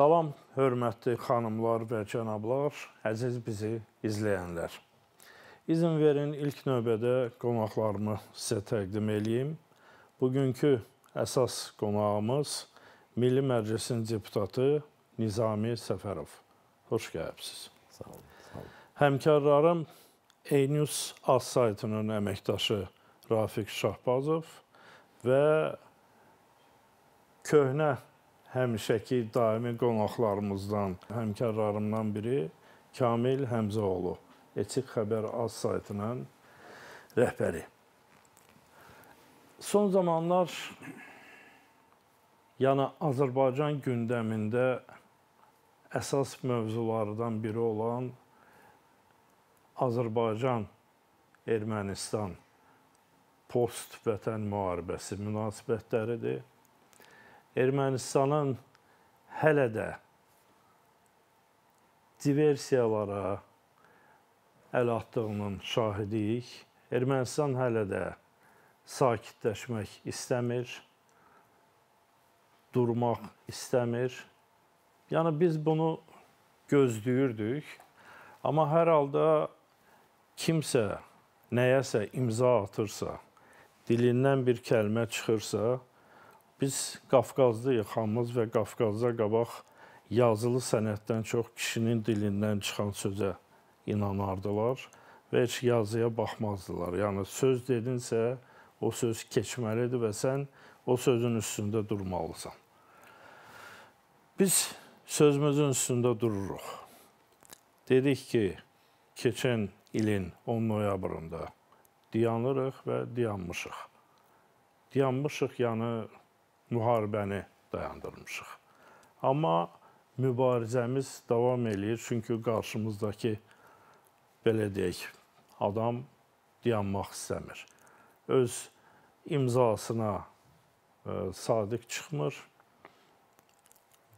Salam, hörmətli xanımlar və cənablar, əziz bizi izləyənlər. İzin verin ilk növbədə qonaqlarımı sizə təqdim eləyim. Bugünkü əsas qonağımız Milli Məclisin deputatı Nizami Səfərov. Xoş gəlibsiz. Sağ olun. Sağ olun. Həmkarlarım Enews az saytının əməkdaşı Rafiq Şahbazov və köhnə həmişəki daimi qonaqlarımızdan, həmkarlarımdan biri Kamil Həmzəoğlu, Etik Xəbər az saytının rəhbəri. Son zamanlar yəni Azərbaycan gündəmində əsas mövzulardan biri olan Azərbaycan Ermənistan post vətən müharibəsi münasibətləridir. Ermənistanın hələ də diversiyalara əl atdığının şahidiyik. Ermənistan hələ də sakitləşmək istəmir, durmaq istəmir. Yəni biz bunu gözləyirdik. Amma hər halda kimsə nəyəsə imza atırsa, dilindən bir kəlmə çıxırsa, Biz Qafqazda xanımız və Qafqazda qabaq yazılı sənətdən çox kişinin dilindən çıxan sözə inanardılar və heç yazıya baxmazdılar. Yəni söz dedinsə, o söz keçməlidir və sən o sözün üstündə durmalısan. Biz sözümüzün üstündə dururuq. Dedik ki, keçən ilin 10 noyabrında dayanırıq və dayanmışıq. Dayanmışıq, yəni müharibəni dayandırmışıq. Amma mübarizəmiz davam eləyir. Çünki qarşımızdakı belə deyək, adam dayanmaq istəmir. Öz imzasına ə, e, sadiq çıxmır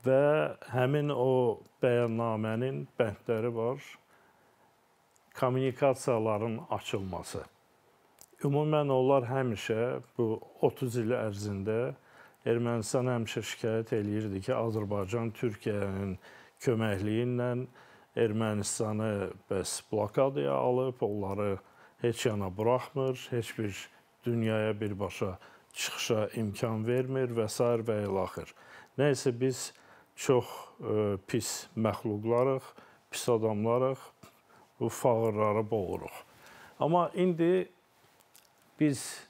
və həmin o bəyannamənin bəndləri var. Kommunikasiyaların açılması. Ümumən onlar həmişə bu 30 il ərzində Ermənistan həmişə şikayət eləyirdi ki, Azərbaycan Türkiyənin köməkliyi ilə Ermənistanı bəs blokadaya alıb, onları heç yana buraxmır, heç bir dünyaya birbaşa çıxışa imkan vermir və s. və ilaxır. Nə isə biz çox ə, e, pis məxluqlarıq, pis adamlarıq, bu fağırları boğuruq. Amma indi biz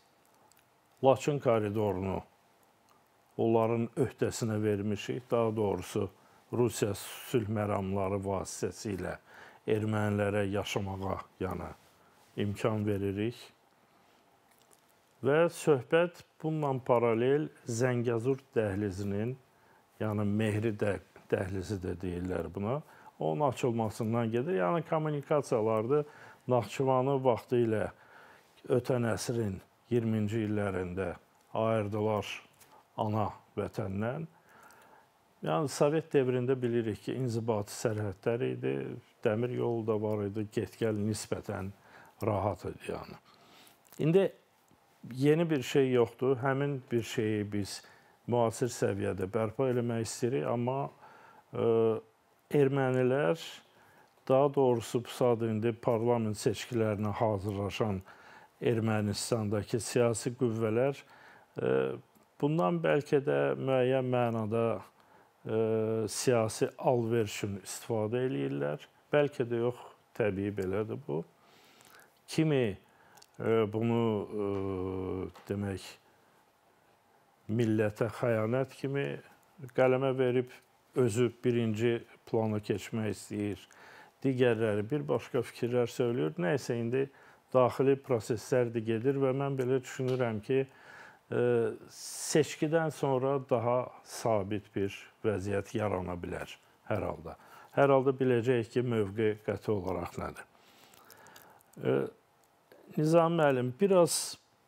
Laçın koridorunu onların öhdəsinə vermişik. Daha doğrusu Rusiya sülh məramları vasitəsilə ermənilərə yaşamağa yana imkan veririk. Və söhbət bununla paralel Zəngəzur dəhlizinin, yəni Mehri də, dəhlizi də deyirlər buna, onun açılmasından gedir. Yəni kommunikasiyalarda Naxçıvanı vaxtı ilə ötən əsrin 20-ci illərində ayırdılar ana vətəndən. Yəni Sovet dövründə bilirik ki, inzibati sərhədlər idi, dəmir yolu da var idi, get-gəl nisbətən rahat idi yəni. İndi yeni bir şey yoxdur. Həmin bir şeyi biz müasir səviyyədə bərpa eləmək istəyirik, amma ə, e, ermənilər daha doğrusu PUSAD indi parlament seçkilərinə hazırlaşan Ermənistandakı siyasi qüvvələr ə, e, Bundan bəlkə də müəyyən mənada ə, e, siyasi alver üçün istifadə eləyirlər. Bəlkə də yox, təbii belədir bu. Kimi ə, e, bunu ə, e, demək millətə xəyanət kimi qələmə verib özü birinci plana keçmək istəyir. Digərləri bir başqa fikirlər söylüyor. Nə isə indi daxili proseslər də gedir və mən belə düşünürəm ki, seçkidən sonra daha sabit bir vəziyyət yarana bilər hər halda. Hər halda biləcəyik ki, mövqe qəti olaraq nədir. Nizami müəllim, biraz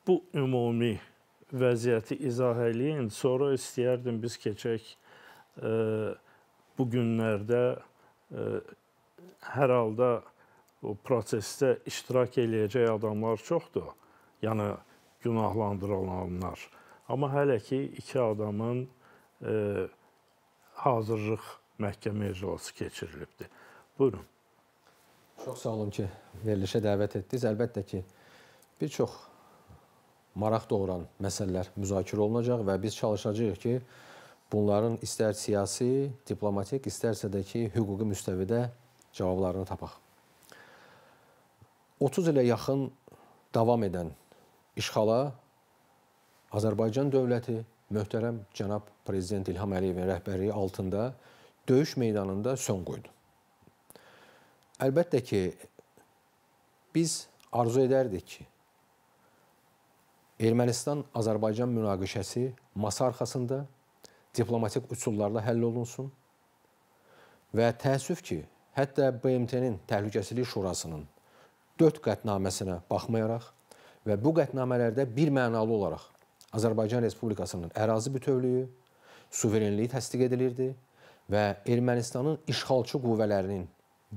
bu ümumi vəziyyəti izah eləyin. Sonra istəyərdim biz keçək e, bu günlərdə e, hər halda o prosesdə iştirak eləyəcək adamlar çoxdur. Yəni günahlandırılanlar. Amma hələ ki iki adamın e, hazırlıq məhkəmə iclası keçirilibdi. Buyurun. Çox sağ olun ki, verilişə dəvət etdiniz. Əlbəttə ki, bir çox maraq doğuran məsələlər müzakirə olunacaq və biz çalışacağıq ki, bunların istər siyasi, diplomatik, istərsə də ki, hüquqi müstəvidə cavablarını tapaq. 30 ilə yaxın davam edən işğala Azərbaycan dövləti möhtərəm cənab prezident İlham Əliyevin rəhbərliyi altında döyüş meydanında son qoydu. Əlbəttə ki, biz arzu edərdik ki, Ermənistan-Azərbaycan münaqişəsi masa arxasında diplomatik üsullarla həll olunsun və təəssüf ki, hətta BMT-nin Təhlükəsizlik Şurasının 4 qətnaməsinə baxmayaraq və bu qətnamələrdə bir mənalı olaraq Azərbaycan Respublikasının ərazi bütövlüyü, suverenliyi təsdiq edilirdi və Ermənistanın işğalçı qüvvələrinin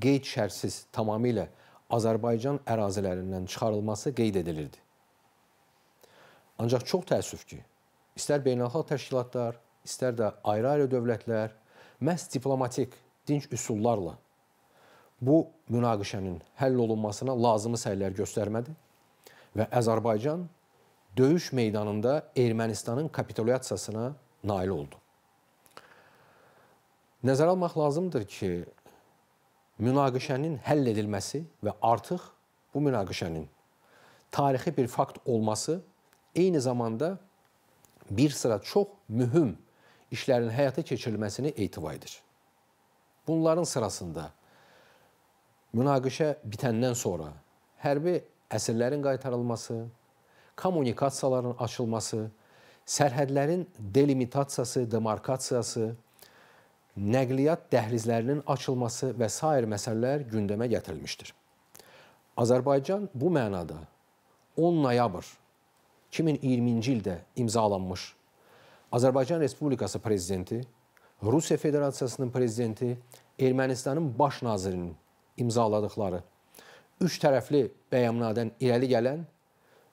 qeyd-şərtsiz tamamilə Azərbaycan ərazilərindən çıxarılması qeyd edilirdi. Ancaq çox təəssüf ki, istər beynəlxalq təşkilatlar, istər də ayrı-ayrı dövlətlər məhz diplomatik, dinc üsullarla bu münaqişənin həll olunmasına lazımi səylər göstərmədi və Azərbaycan döyüş meydanında Ermənistanın kapitulyasiyasına nail oldu. Nəzərə almaq lazımdır ki, münaqişənin həll edilməsi və artıq bu münaqişənin tarixi bir fakt olması eyni zamanda bir sıra çox mühüm işlərin həyata keçirilməsini ehtiva edir. Bunların sırasında münaqişə bitəndən sonra hərbi əsirlərin qaytarılması, kommunikasiyaların açılması, sərhədlərin delimitasiyası, demarkasiyası, nəqliyyat dəhlizlərinin açılması və s. məsələlər gündəmə gətirilmişdir. Azərbaycan bu mənada 10 noyabr 2020-ci ildə imzalanmış Azərbaycan Respublikası prezidenti, Rusiya Federasiyasının prezidenti, Ermənistanın baş nazirinin imzaladıqları üç tərəfli bəyannadan irəli gələn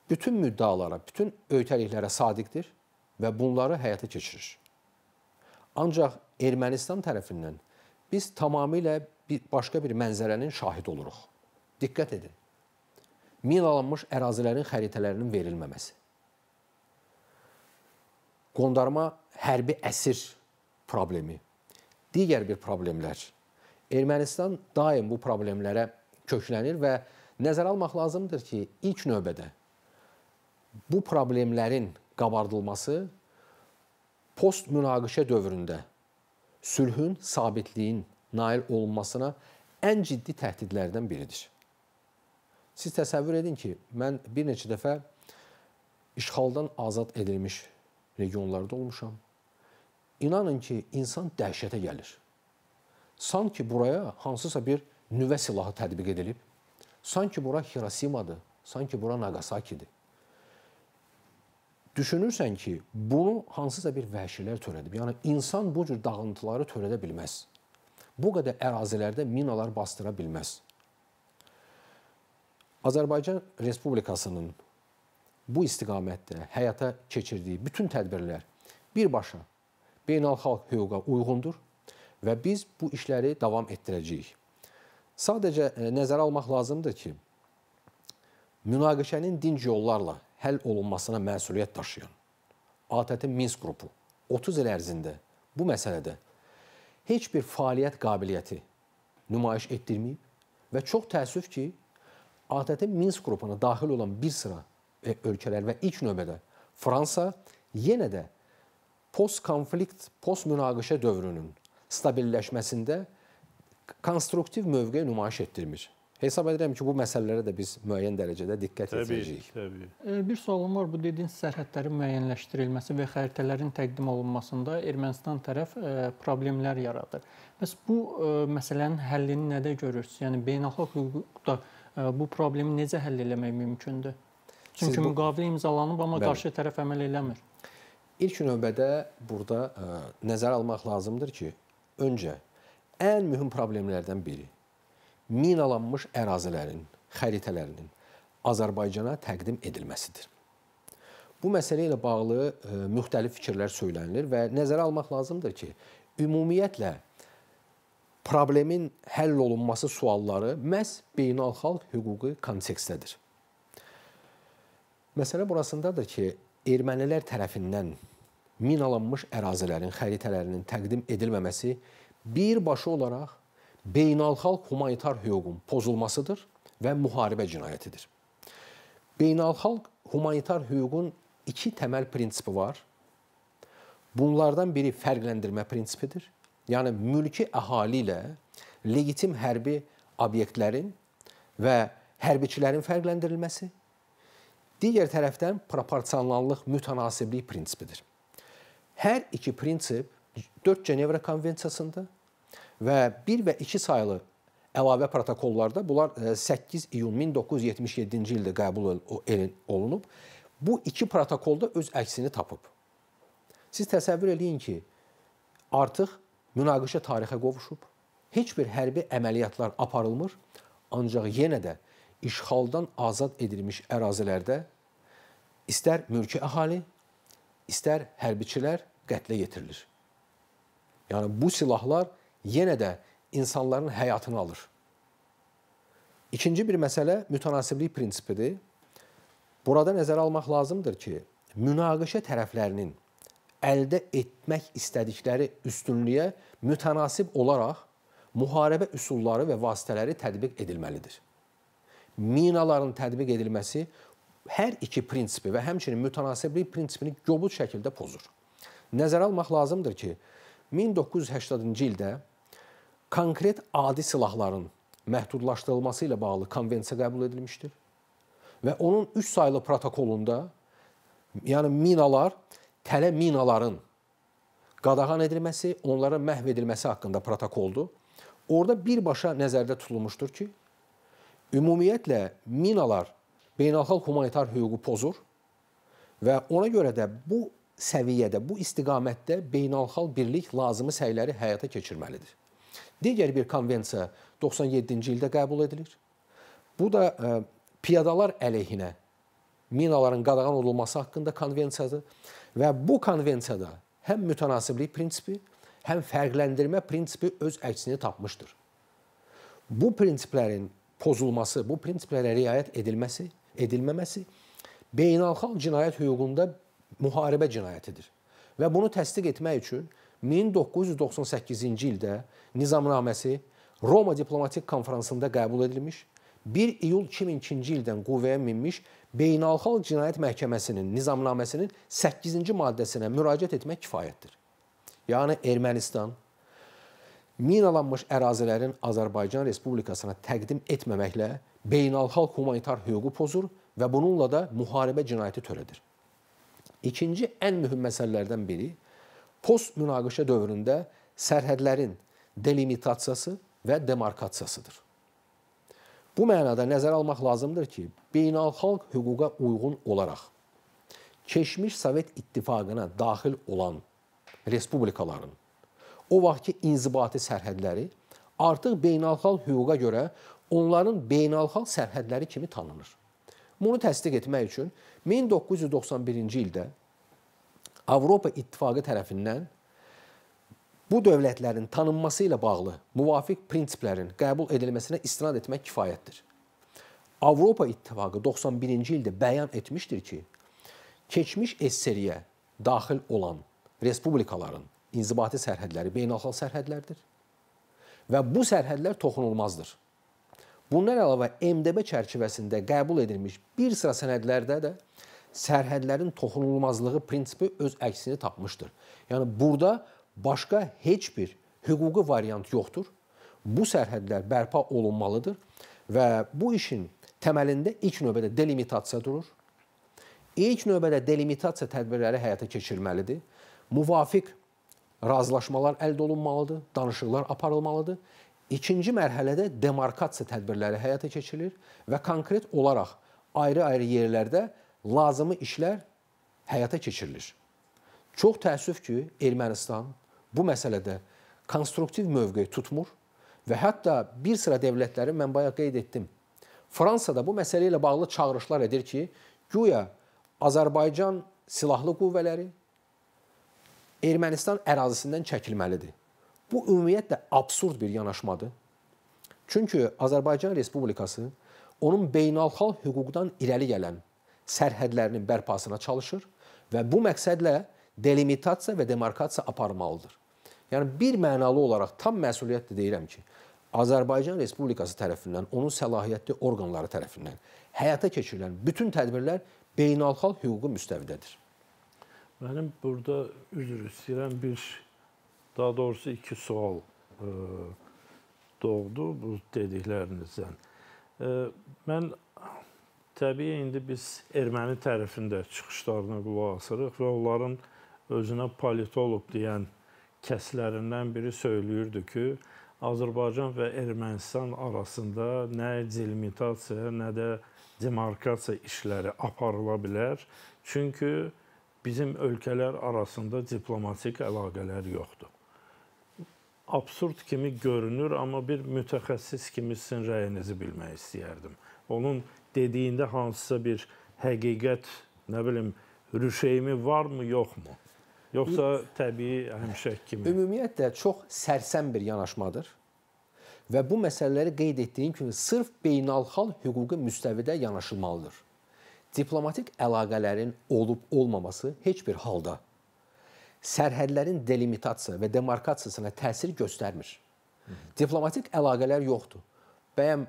bütün müddalara, bütün öytəliklərə sadiqdir və bunları həyata keçirir. Ancaq Ermənistan tərəfindən biz tamamilə bir, başqa bir mənzərənin şahidi oluruq. Diqqət edin. Minalanmış ərazilərin xəritələrinin verilməməsi. Qondarma hərbi əsir problemi. Digər bir problemlər. Ermənistan daim bu problemlərə köklənir və nəzərə almaq lazımdır ki, ilk növbədə bu problemlərin qabardılması post münaqişə dövründə sülhün, sabitliyin nail olunmasına ən ciddi təhdidlərdən biridir. Siz təsəvvür edin ki, mən bir neçə dəfə işğaldan azad edilmiş regionlarda olmuşam. İnanın ki, insan dəhşətə gəlir. Sanki buraya hansısa bir nüvə silahı tətbiq edilib. Sanki bura Hirosimadır, sanki bura Nagasakidir. Düşünürsən ki, bunu hansısa bir vəhşilər törədib. Yəni insan bu cür dağıntıları törədə bilməz. Bu qədər ərazilərdə minalar bastıra bilməz. Azərbaycan Respublikasının bu istiqamətdə həyata keçirdiyi bütün tədbirlər birbaşa beynəlxalq hüquqa uyğundur və biz bu işləri davam etdirəcəyik. Sadəcə e, nəzərə almaq lazımdır ki, münaqişənin dinc yollarla həll olunmasına məsuliyyət daşıyan ATƏT-in Minsk qrupu 30 il ərzində bu məsələdə heç bir fəaliyyət qabiliyyəti nümayiş etdirməyib və çox təəssüf ki, ATƏT-in Minsk qrupuna daxil olan bir sıra e, ölkələr və ilk növbədə Fransa yenə də post-konflikt, post-münaqişə dövrünün stabilləşməsində konstruktiv mövqe nümayiş etdirmir. Hesab edirəm ki, bu məsələlərə də biz müəyyən dərəcədə diqqət təbii, edəcəyik. Təbii, təbii. E, bir sualım var. Bu dediyin sərhədlərin müəyyənləşdirilməsi və xəritələrin təqdim olunmasında Ermənistan tərəf e, problemlər yaradır. Bəs bu e, məsələnin həllini nədə görürsüz? Yəni beynəlxalq hüquqda bu problemi necə həll etmək mümkündür? Çünki Siz bu... müqavilə imzalanıb, amma Bəli. qarşı tərəf əməl eləmir. İlk növbədə burada ə, nəzərə almaq lazımdır ki, öncə ən mühüm problemlərdən biri minalanmış ərazilərin, xəritələrinin Azərbaycana təqdim edilməsidir. Bu məsələ ilə bağlı e, müxtəlif fikirlər söylənilir və nəzərə almaq lazımdır ki, ümumiyyətlə problemin həll olunması sualları məhz beynəlxalq hüquqi kontekstdədir. Məsələ burasındadır ki, ermənilər tərəfindən minalanmış ərazilərin xəritələrinin təqdim edilməməsi birbaşa olaraq beynəlxalq humanitar hüququn pozulmasıdır və müharibə cinayətidir. Beynəlxalq humanitar hüququn iki təməl prinsipi var. Bunlardan biri fərqləndirmə prinsipidir. Yəni mülki əhali ilə legitim hərbi obyektlərin və hərbiçilərin fərqləndirilməsi. Digər tərəfdən proporsionallıq, mütənasiblik prinsipidir. Hər iki prinsip 4 Cenevra Konvensiyasında və 1 və 2 saylı əlavə protokollarda bunlar 8 e, iyun 1977-ci ildə qəbul olunub. Bu iki protokolda öz əksini tapıb. Siz təsəvvür eləyin ki, artıq münaqişə tarixə qovuşub. Heç bir hərbi əməliyyatlar aparılmır, ancaq yenə də işğaldan azad edilmiş ərazilərdə istər mülki əhali, istər hərbiçilər qətlə yetirilir. Yəni bu silahlar yenə də insanların həyatını alır. İkinci bir məsələ mütənasiblik prinsipidir. Burada nəzərə almaq lazımdır ki, münaqişə tərəflərinin əldə etmək istədikləri üstünlüyə mütənasib olaraq müharibə üsulları və vasitələri tətbiq edilməlidir. Minaların tətbiq edilməsi hər iki prinsipi və həmçinin mütənasiblik prinsipini qobud şəkildə pozur. Nəzərə almaq lazımdır ki, 1980-ci ildə konkret adi silahların məhdudlaşdırılması ilə bağlı konvensiya qəbul edilmişdir. Və onun 3 saylı protokolunda yəni minalar, tələ minaların qadağan edilməsi, onlara məhv edilməsi haqqında protokoldur. Orada birbaşa nəzərdə tutulmuşdur ki, ümumiyyətlə minalar beynəlxalq humanitar hüququ pozur və ona görə də bu səviyyədə, bu istiqamətdə beynəlxalq birlik lazımi səyləri həyata keçirməlidir. Digər bir konvensiya 97-ci ildə qəbul edilir. Bu da ə, e, piyadalar əleyhinə minaların qadağan olunması haqqında konvensiyadır və bu konvensiyada həm mütənasiblik prinsipi, həm fərqləndirmə prinsipi öz əksini tapmışdır. Bu prinsiplərin pozulması, bu prinsiplərə riayət edilməsi, edilməməsi beynəlxalq cinayət hüququnda müharibə cinayətidir. Və bunu təsdiq etmək üçün 1998-ci ildə nizamnaməsi Roma diplomatik konfransında qəbul edilmiş, 1 iyul 2002-ci ildən qüvvəyə minmiş Beynəlxalq Cinayət Məhkəməsinin nizamnaməsinin 8-ci maddəsinə müraciət etmək kifayətdir. Yəni Ermənistan minalanmış ərazilərin Azərbaycan Respublikasına təqdim etməməklə beynəlxalq humanitar hüququ pozur və bununla da müharibə cinayəti törədir. İkinci ən mühüm məsələlərdən biri post münaqişə dövründə sərhədlərin delimitasiyası və demarkasiyasıdır. Bu mənada nəzərə almaq lazımdır ki, beynəlxalq hüquqa uyğun olaraq keçmiş Sovet İttifaqına daxil olan respublikaların o vaxtki inzibati sərhədləri artıq beynəlxalq hüquqa görə onların beynəlxalq sərhədləri kimi tanınır. Bunu təsdiq etmək üçün 1991-ci ildə Avropa İttifaqı tərəfindən bu dövlətlərin tanınması ilə bağlı müvafiq prinsiplərin qəbul edilməsinə istinad etmək kifayətdir. Avropa İttifaqı 91-ci ildə bəyan etmişdir ki, keçmiş SSR-yə daxil olan respublikaların inzibati sərhədləri beynəlxalq sərhədlərdir və bu sərhədlər toxunulmazdır. Bundan əlavə MDB çərçivəsində qəbul edilmiş bir sıra sənədlərdə də sərhədlərin toxunulmazlığı prinsipi öz əksini tapmışdır. Yəni burada başqa heç bir hüquqi variant yoxdur. Bu sərhədlər bərpa olunmalıdır və bu işin təməlində ilk növbədə delimitasiya durur. İlk növbədə delimitasiya tədbirləri həyata keçirilməlidir. Müvafiq razılaşmalar əldə olunmalıdır, danışıqlar aparılmalıdır İkinci mərhələdə demarkasiya tədbirləri həyata keçirilir və konkret olaraq ayrı-ayrı yerlərdə lazımi işlər həyata keçirilir. Çox təəssüf ki, Ermənistan bu məsələdə konstruktiv mövqe tutmur və hətta bir sıra dövlətlərin mən bayaq qeyd etdim. Fransa da bu məsələ ilə bağlı çağırışlar edir ki, guya Azərbaycan silahlı qüvvələri Ermənistan ərazisindən çəkilməlidir. Bu ümumiyyətlə absurd bir yanaşmadır. Çünki Azərbaycan Respublikası onun beynəlxalq hüquqdan irəli gələn sərhədlərinin bərpasına çalışır və bu məqsədlə delimitasiya və demarkasiya aparmalıdır. Yəni bir mənalı olaraq tam məsuliyyətlə deyirəm ki, Azərbaycan Respublikası tərəfindən, onun səlahiyyətli orqanları tərəfindən həyata keçirilən bütün tədbirlər beynəlxalq hüququn müstəvidədir. Mənim burada üzr istəyirəm bir Daha doğrusu iki sual e, doğdu bu dediklərinizdən. E, mən təbii indi biz erməni tərəfində çıxışlarına qulaq asırıq və onların özünə politoloq deyən kəslərindən biri söyləyirdi ki, Azərbaycan və Ermənistan arasında nə delimitasiya, nə də demarkasiya işləri aparıla bilər. Çünki bizim ölkələr arasında diplomatik əlaqələr yoxdur absurd kimi görünür, amma bir mütəxəssis kimi sizin rəyinizi bilmək istəyərdim. Onun dediyində hansısa bir həqiqət, nə bilim, rüşeymi varmı, yoxmu? Yoxsa təbii həmişə kimi? Ümumiyyətlə çox sərsəm bir yanaşmadır. Və bu məsələləri qeyd etdiyim kimi sırf beynəlxalq hüquqi müstəvidə yanaşılmalıdır. Diplomatik əlaqələrin olub-olmaması heç bir halda sərhədlərin delimitasiyası və demarkasiyasına təsir göstərmir. Hı -hı. Diplomatik əlaqələr yoxdur. Bəyəm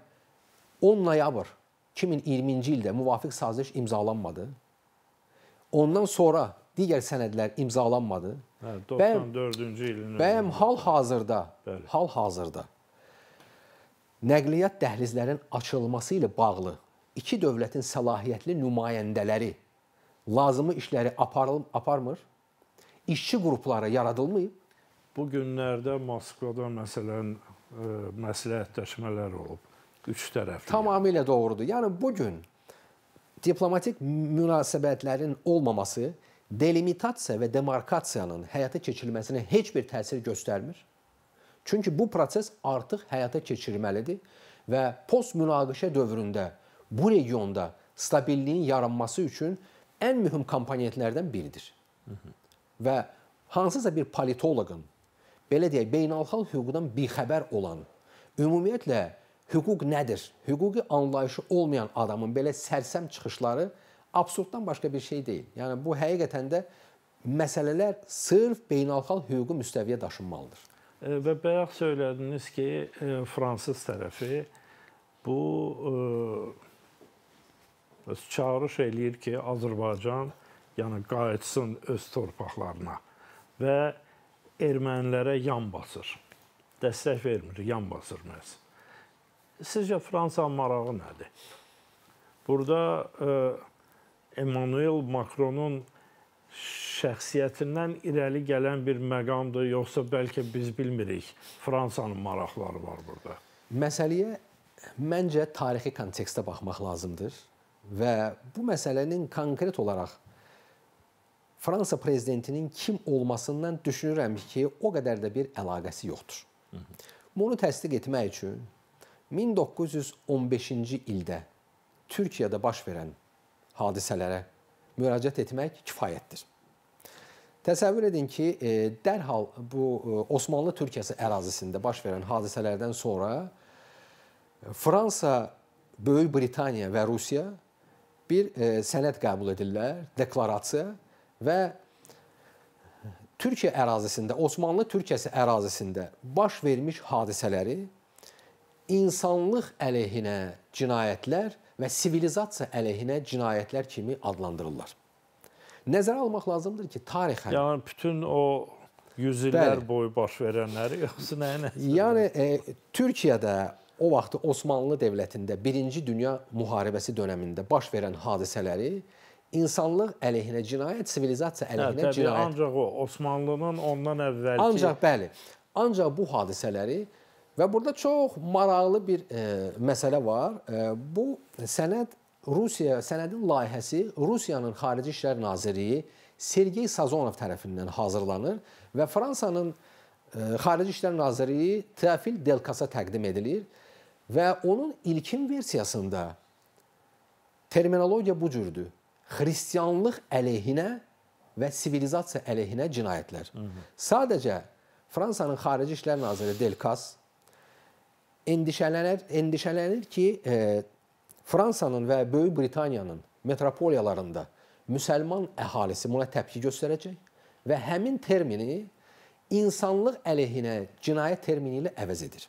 10 noyabr 2020-ci ildə müvafiq saziş imzalanmadı. Ondan sonra digər sənədlər imzalanmadı. Hə, 94-cü ilin. Bəyəm hal-hazırda, hal-hazırda nəqliyyat dəhlizlərinin açılması ilə bağlı iki dövlətin səlahiyyətli nümayəndələri lazımi işləri aparılıb aparmır işçi qrupları yaradılmayıb. Bu günlərdə Moskvada məsələn e, məsləhətləşmələr olub üç tərəfli. Yəni. Tamamilə yəni. doğrudur. Yəni bu gün diplomatik münasibətlərin olmaması delimitasiya və demarkasiyanın həyata keçirilməsinə heç bir təsir göstərmir. Çünki bu proses artıq həyata keçirilməlidir və post münaqişə dövründə bu regionda stabilliyin yaranması üçün ən mühüm komponentlərdən biridir. Hı -hı və hansısa bir politoloqun, belə deyək, beynəlxalq hüquqdan bixəbər olan, ümumiyyətlə hüquq nədir, hüquqi anlayışı olmayan adamın belə sərsəm çıxışları absurddan başqa bir şey deyil. Yəni bu həqiqətən də məsələlər sırf beynəlxalq hüquqi müstəviyə daşınmalıdır. E, və bayaq söylədiniz ki, e, fransız tərəfi bu ə, e, çağırış eləyir ki, Azərbaycan yəni qayıtsın öz torpaqlarına və ermənilərə yan basır. Dəstək vermir, yan basır məhz. Sizcə Fransa marağı nədir? Burada e, Emmanuel Macronun şəxsiyyətindən irəli gələn bir məqamdır, yoxsa bəlkə biz bilmirik. Fransanın maraqları var burada. Məsələyə məncə tarixi kontekstə baxmaq lazımdır və bu məsələnin konkret olaraq Fransa prezidentinin kim olmasından düşünürəm ki, o qədər də bir əlaqəsi yoxdur. Hı -hı. Bunu təsdiq etmək üçün 1915-ci ildə Türkiyədə baş verən hadisələrə müraciət etmək kifayətdir. Təsəvvür edin ki, e, dərhal bu e, Osmanlı Türkiyəsi ərazisində baş verən hadisələrdən sonra e, Fransa, Böyük Britaniya və Rusiya bir sənəd qəbul edirlər, deklarasiya və Türkiyə ərazisində, Osmanlı Türkiyəsi ərazisində baş vermiş hadisələri insanlıq əleyhinə cinayətlər və sivilizasiya əleyhinə cinayətlər kimi adlandırırlar. Nəzərə almaq lazımdır ki, tarixən yəni bütün o yüzillər Bəli. boyu baş verənləri yoxsa nəyə nəzərdə? Yəni e, Türkiyədə o vaxtı Osmanlı dövlətində 1-ci dünya müharibəsi dövründə baş verən hadisələri insanlıq əleyhinə cinayət, sivilizasiya hə, əleyhinə hə, təbii, cinayət. Ancaq o Osmanlının ondan əvvəlki Ancaq bəli. Ancaq bu hadisələri və burada çox maraqlı bir e, məsələ var. E, bu sənəd Rusiya sənədin layihəsi Rusiyanın Xarici İşlər Nazirliyi Sergey Sazonov tərəfindən hazırlanır və Fransanın e, Xarici İşlər Nazirliyi Teofil Delkasa təqdim edilir və onun ilkin versiyasında terminologiya bu cürdür xristianlıq əleyhinə və sivilizasiya əleyhinə cinayətlər. Hı -hı. Sadəcə Fransanın Xarici İşlər Naziri Delcas endişələnir, endişələnir ki, e, Fransanın və Böyük Britaniyanın metropoliyalarında müsəlman əhalisi buna təpki göstərəcək və həmin termini insanlıq əleyhinə cinayət termini ilə əvəz edir.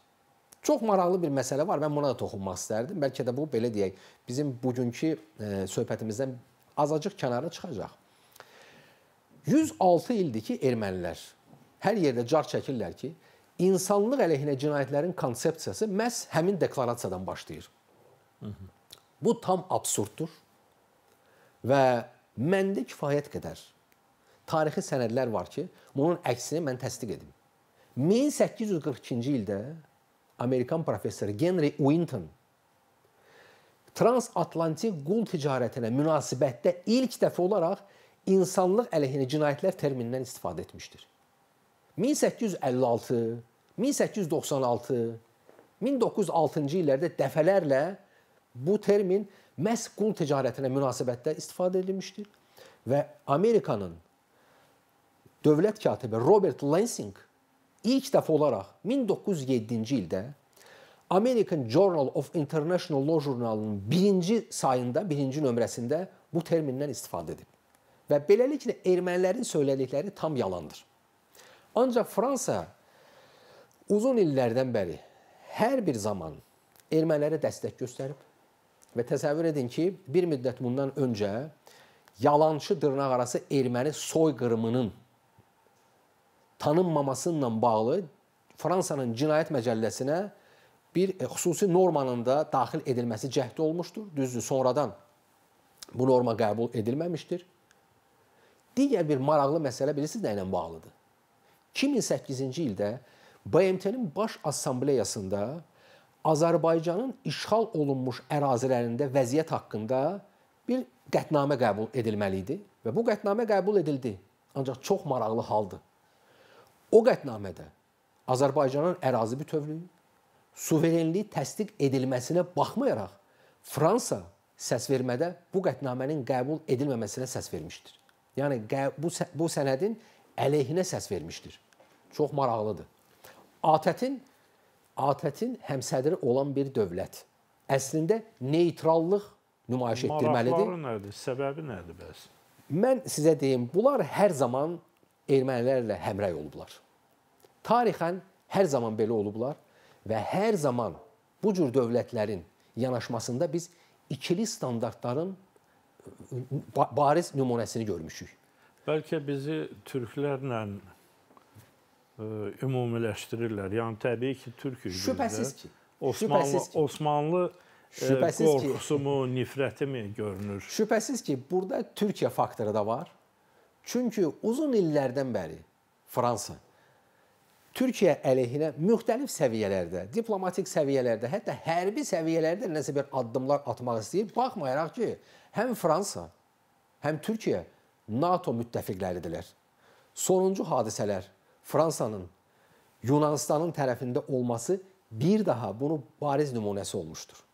Çox maraqlı bir məsələ var. Mən buna da toxunmaq istərdim. Bəlkə də bu belə deyək, bizim bugünkü e, söhbətimizdən azacıq kənara çıxacaq. 106 ildir ki, ermənilər hər yerdə car çəkirlər ki, insanlıq əleyhinə cinayətlərin konsepsiyası məhz həmin deklarasiyadan başlayır. Hı -hı. Bu tam absurddur. Və məndə kifayət qədər tarixi sənədlər var ki, bunun əksini mən təsdiq edim. 1842-ci ildə Amerikan professoru Henry Winton transatlantik qul ticarətinə münasibətdə ilk dəfə olaraq insanlıq əleyhinə cinayətlər terminindən istifadə etmişdir. 1856, 1896, 1906-cı illərdə dəfələrlə bu termin məhz qul ticarətinə münasibətdə istifadə edilmişdir və Amerikanın dövlət katibi Robert Lansing ilk dəfə olaraq 1907-ci ildə American Journal of International Law jurnalının birinci sayında, birinci nömrəsində bu termindən istifadə edib. Və beləliklə ermənilərin söylədikləri tam yalandır. Ancaq Fransa uzun illərdən bəri hər bir zaman ermənilərə dəstək göstərib və təsəvvür edin ki, bir müddət bundan öncə yalançı dırnaq arası erməni soyqırımının tanınmamasıyla bağlı Fransanın cinayət məcəlləsinə bir e, xüsusi normanın da daxil edilməsi cəhdi olmuşdur. Düzdür, sonradan bu norma qəbul edilməmişdir. Digər bir maraqlı məsələ bilirsiniz nə ilə bağlıdır? 2008-ci ildə BMT-nin Baş Assambleyasında Azərbaycanın işğal olunmuş ərazilərində vəziyyət haqqında bir qətnamə qəbul edilməli idi və bu qətnamə qəbul edildi. Ancaq çox maraqlı haldır. O qətnamədə Azərbaycanın ərazi bütövlüyü, suverenliyi təsdiq edilməsinə baxmayaraq Fransa səsvermədə bu qətnamənin qəbul edilməməsinə səs vermişdir. Yəni bu bu sənədin əleyhinə səs vermişdir. Çox maraqlıdır. ATƏT-in ATƏT-in həmsədri olan bir dövlət əslində neytrallıq nümayiş etdirməlidir. Maraqları nədir? Səbəbi nədir bəs? Mən sizə deyim, bunlar hər zaman ermənilərlə həmrəy olublar. Tarixən hər zaman belə olublar Və hər zaman bu cür dövlətlərin yanaşmasında biz ikili standartların bariz nümunəsini görmüşük. Bəlkə bizi türklərlə e, ümumiləşdirirlər. Yəni təbii ki, türkük. Şübhəsiz ki. Osmanlı Şübhəsiz ki. Osmanlı e, Şübhəsiz qorxusumu, ki, nifrətimi görünür. Şübhəsiz ki, burada Türkiyə faktoru da var. Çünki uzun illərdən bəri Fransa Türkiyə əleyhinə müxtəlif səviyyələrdə, diplomatik səviyyələrdə, hətta hərbi səviyyələrdə nəsə bir addımlar atmaq istəyir. Baxmayaraq ki, həm Fransa, həm Türkiyə NATO müttəfiqləridirlər. Sonuncu hadisələr Fransanın Yunanıstanın tərəfində olması bir daha bunu bariz nümunəsi olmuşdur.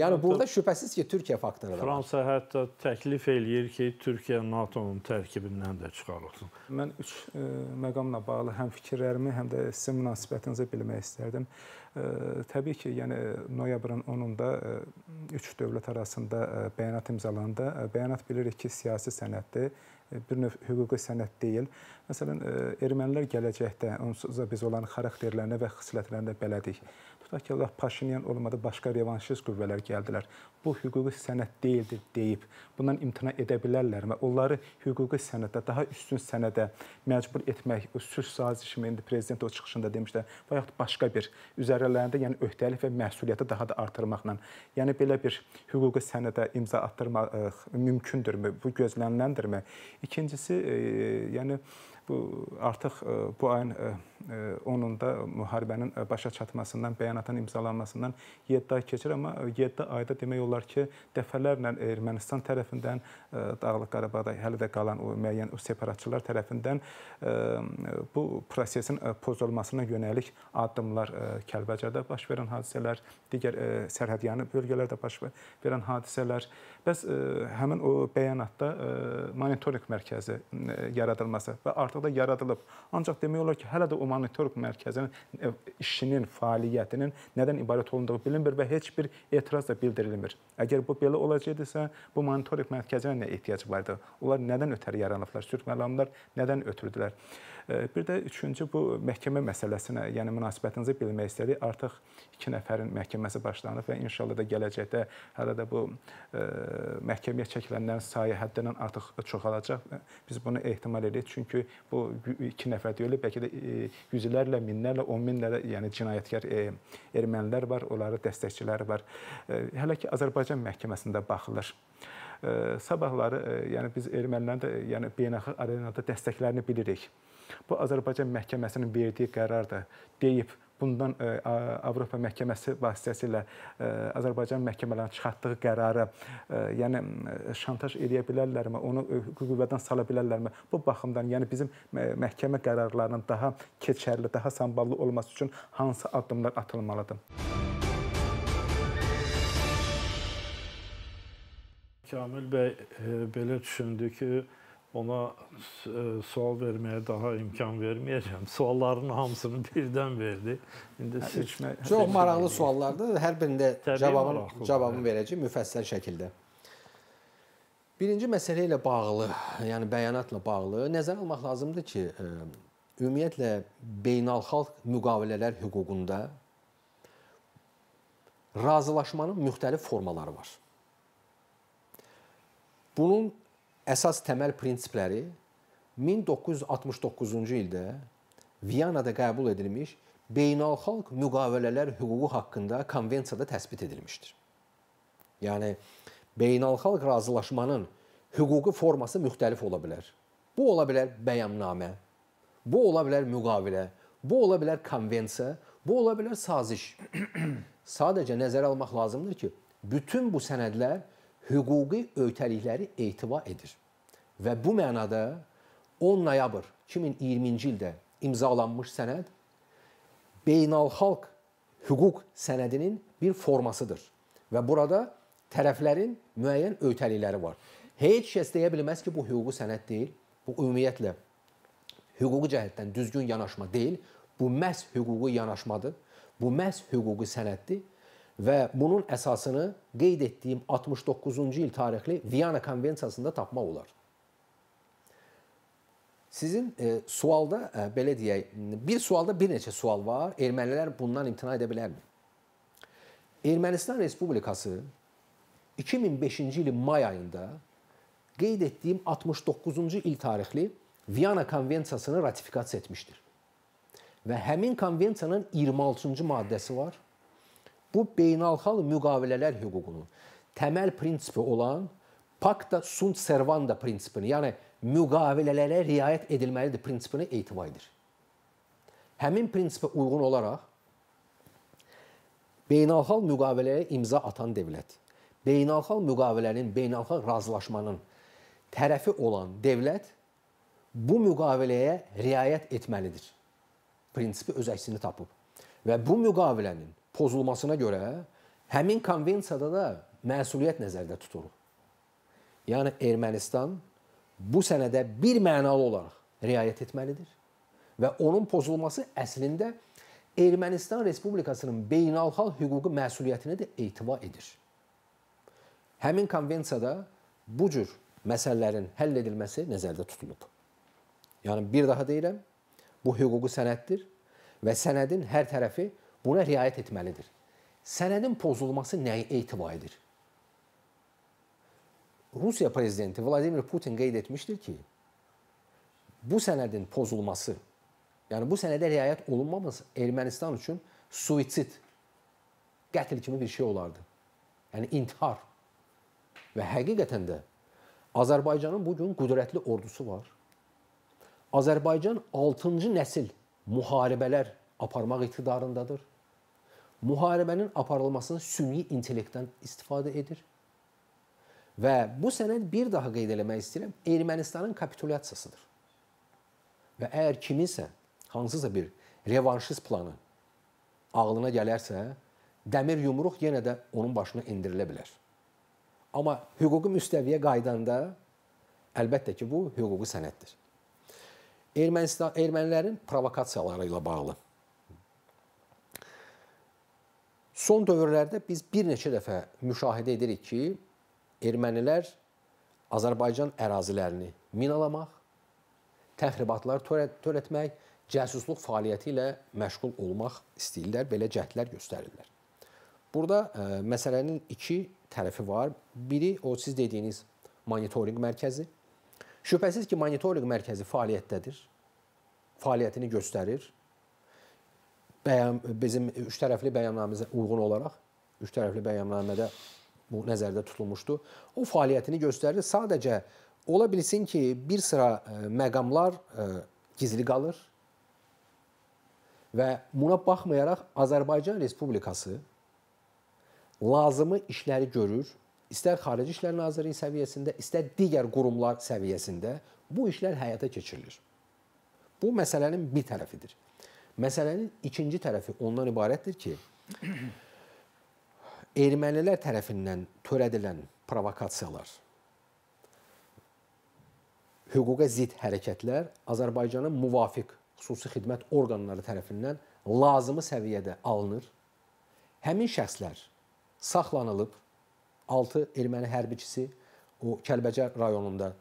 Yəni hətta burada şübhəsiz ki, Türkiyə faktoru da var. Fransa hətta təklif eləyir ki, Türkiyə NATO-nun tərkibindən də çıxarılsın. Mən üç ə, e, məqamla bağlı həm fikirlərimi, həm də sizin münasibətinizi bilmək istərdim. Ə, e, təbii ki, yəni noyabrın 10-unda e, üç dövlət arasında ə, bəyanat imzalandı. Ə, bəyanat bilirik ki, siyasi sənəddir bir növ hüquqi sənəd deyil. Məsələn, ermənilər gələcəkdə onsuz da biz onların xarakterlərinə və xüsusiyyətlərinə bələdik. Tutaq ki, Allah Paşinyan olmadı, başqa revanşist qüvvələr gəldilər. Bu hüquqi sənəd deyildir deyib. Bundan imtina edə bilərlərmi? Onları hüquqi sənəddə daha üstün sənədə məcbur etmək, sülh sazişi indi prezident o çıxışında demişdi, və yaxud başqa bir üzərlərində, yəni öhdəlik və məsuliyyəti daha da artırmaqla. Yəni belə bir hüquqi sənədə imza atdırmaq ə, mümkündürmü? Bu gözləniləndirmi? İkincisi, ə, yəni bu artıq ə, bu ayın ə, 10-da müharibənin e, başa çatmasından, bəyanatın imzalanmasından 7 ay keçir, amma 7 e, ayda demək olar ki, dəfələrlə Ermənistan tərəfindən e, Dağlıq Qarabağda hələ də qalan o müəyyən o separatçılar tərəfindən bu prosesin pozulmasına yönəlik addımlar Kəlbəcərdə baş verən hadisələr, digər sərhədyanı yəni bölgələrdə baş verən hadisələr. Bəs həmin o bəyanatda monitorinq mərkəzi yaradılması və artıq da yaradılıb. Ancaq demək olar ki, hələ də o monitorinq mərkəzinin e, işinin, fəaliyyətinin nədən ibarət olunduğu bilinmir və heç bir etiraz da bildirilmir. Əgər bu belə olacaqdısa, bu monitorinq mərkəzinə nə ehtiyac var idi? Onlar nədən ötəri yaranıblar? Sülh məramlar nədən ötürdülər? Bir də üçüncü bu məhkəmə məsələsinə, yəni münasibətinizi bilmək istədik. Artıq 2 nəfərin məhkəməsi başlanıb və inşallah da gələcəkdə hələ də bu məhkəməyə çəkilənlərin sayı həddindən artıq çoxalacaq. Biz bunu ehtimal edirik. Çünki bu 2 nəfər deyil, bəlkə də yüzlərlə, minlərlə, 10 minlərlə yəni cinayətkar ermənilər var, onların dəstəkçiləri var. Hələ ki Azərbaycan məhkəməsində baxılır sabahları yəni biz ermənilərin də yəni beynəlxalq arenada dəstəklərini bilirik. Bu Azərbaycan məhkəməsinin verdiyi qərardır. Deyib bundan ə, e, Avropa məhkəməsi vasitəsilə ə, e, Azərbaycan məhkəmələrinin çıxartdığı qərarı, ə, e, yəni şantaj edə bilərlərmi, onu hüquqi qüvvədən sala bilərlərmi? Bu baxımdan, yəni bizim məhkəmə qərarlarının daha keçərli, daha samballı olması üçün hansı addımlar atılmalıdır? Kamil bəy belə düşündü ki, ona e, sual verməyə daha imkan verməyəcəm. Sualların hamısını birdən verdi. İndi hə, seçmə Çox seçmə maraqlı verir. suallardır. Hər birində Təbii cavabını maraqlı, cavabını verəcək müfəssəl şəkildə. Birinci məsələ ilə bağlı, yəni bəyanatla bağlı nəzərə almaq lazımdır ki, e, ümumiyyətlə beynəlxalq müqavilələr hüququnda razılaşmanın müxtəlif formaları var. Bunun əsas təməl prinsipləri 1969-cu ildə Viyanada qəbul edilmiş beynəlxalq müqavilələr hüququ haqqında konvensiyada təsbit edilmişdir. Yəni beynəlxalq razılaşmanın hüquqi forması müxtəlif ola bilər. Bu ola bilər bəyannamə, bu ola bilər müqavilə, bu ola bilər konvensiya, bu ola bilər saziş. Sadəcə nəzərə almaq lazımdır ki, bütün bu sənədlər hüquqi öhdəlikləri ehtiva edir. Və bu mənada 10 noyabr 2020-ci ildə imzalanmış sənəd beynəlxalq hüquq sənədinin bir formasıdır. Və burada tərəflərin müəyyən öhdəlikləri var. Heç kəs deyə bilməz ki, bu hüquqi sənəd deyil. Bu ümumiyyətlə hüquqi cəhətdən düzgün yanaşma deyil. Bu məhz hüquqi yanaşmadır. Bu məhz hüquqi sənəddir və bunun əsasını qeyd etdiyim 69-cu il tarixli Viyana konvensiyasında tapmaq olar. Sizin e, sualda e, belə deyək, bir sualda bir neçə sual var. Ermənilər bundan imtina edə bilərmi? Ermənistan Respublikası 2005-ci ilin may ayında qeyd etdiyim 69-cu il tarixli Viyana konvensiyasını ratifikasiya etmişdir. Və həmin konvensiyanın 26-cı maddəsi var Bu beynəlxalq müqavilələr hüququnun təməl prinsipi olan pacta sunt servanda prinsipini, yəni müqavilələrə riayət edilməlidir prinsipinə etibar edir. Həmin prinsipə uyğun olaraq beynəlxalq müqaviləyə imza atan dövlət, beynəlxalq müqavilənin, beynəlxalq razılaşmanın tərəfi olan dövlət bu müqaviləyə riayət etməlidir. Prinsipi öz əksini tapıb və bu müqavilənin pozulmasına görə həmin konvensiyada da məsuliyyət nəzərdə tutulur. Yəni Ermənistan bu sənədə bir mənalı olaraq riayət etməlidir və onun pozulması əslində Ermənistan Respublikasının beynəlxalq hüquqi məsuliyyətinə də etibar edir. Həmin konvensiyada bu cür məsələlərin həll edilməsi nəzərdə tutulub. Yəni bir daha deyirəm, bu hüquqi sənəddir və sənədin hər tərəfi buna riayət etməlidir. Sənədin pozulması nəyə etibar edir? Rusiya prezidenti Vladimir Putin qeyd etmişdir ki, bu sənədin pozulması, yəni bu sənədə riayət olunmaması Ermənistan üçün suitsid, qətl kimi bir şey olardı. Yəni intihar. Və həqiqətən də Azərbaycanın bu gün qüdrətli ordusu var. Azərbaycan 6-cı nəsil müharibələr aparmaq iqtidarındadır müharibənin aparılmasını süni intellektdən istifadə edir. Və bu sənəd bir daha qeyd eləmək istəyirəm, Ermənistanın kapitulyasiyasıdır. Və əgər kiminsə hansısa bir revanşist planı ağlına gələrsə, dəmir yumruq yenə də onun başına endirilə bilər. Amma hüquqi müstəviyə qaydanda əlbəttə ki, bu hüquqi sənəddir. Ermənistan ermənilərin provokasiyaları ilə bağlı Son dövrlərdə biz bir neçə dəfə müşahidə edirik ki, ermənilər Azərbaycan ərazilərini minalamaq, təxribatlar törətmək, cəsusluq fəaliyyəti ilə məşğul olmaq istəyirlər, belə cəhdlər göstərirlər. Burada ə, e, məsələnin iki tərəfi var. Biri o siz dediyiniz monitorinq mərkəzi. Şübhəsiz ki, monitorinq mərkəzi fəaliyyətdədir. Fəaliyyətini göstərir bəyan bizim üç tərəfli bəyannaməmizə uyğun olaraq üç tərəfli bəyannamədə bu nəzərdə tutulmuşdu. O fəaliyyətini göstərir. Sadəcə ola bilsin ki, bir sıra e, məqamlar e, gizli qalır və buna baxmayaraq Azərbaycan Respublikası lazımı işləri görür. İstər Xarici İşlər Nazirliyi səviyyəsində, istər digər qurumlar səviyyəsində bu işlər həyata keçirilir. Bu məsələnin bir tərəfidir. Məsələnin ikinci tərəfi ondan ibarətdir ki, ermənilər tərəfindən törədilən provokasiyalar, hüquqa zid hərəkətlər Azərbaycanın müvafiq xüsusi xidmət orqanları tərəfindən lazımi səviyyədə alınır. Həmin şəxslər saxlanılıb 6 erməni hərbiçisi o Kəlbəcər rayonunda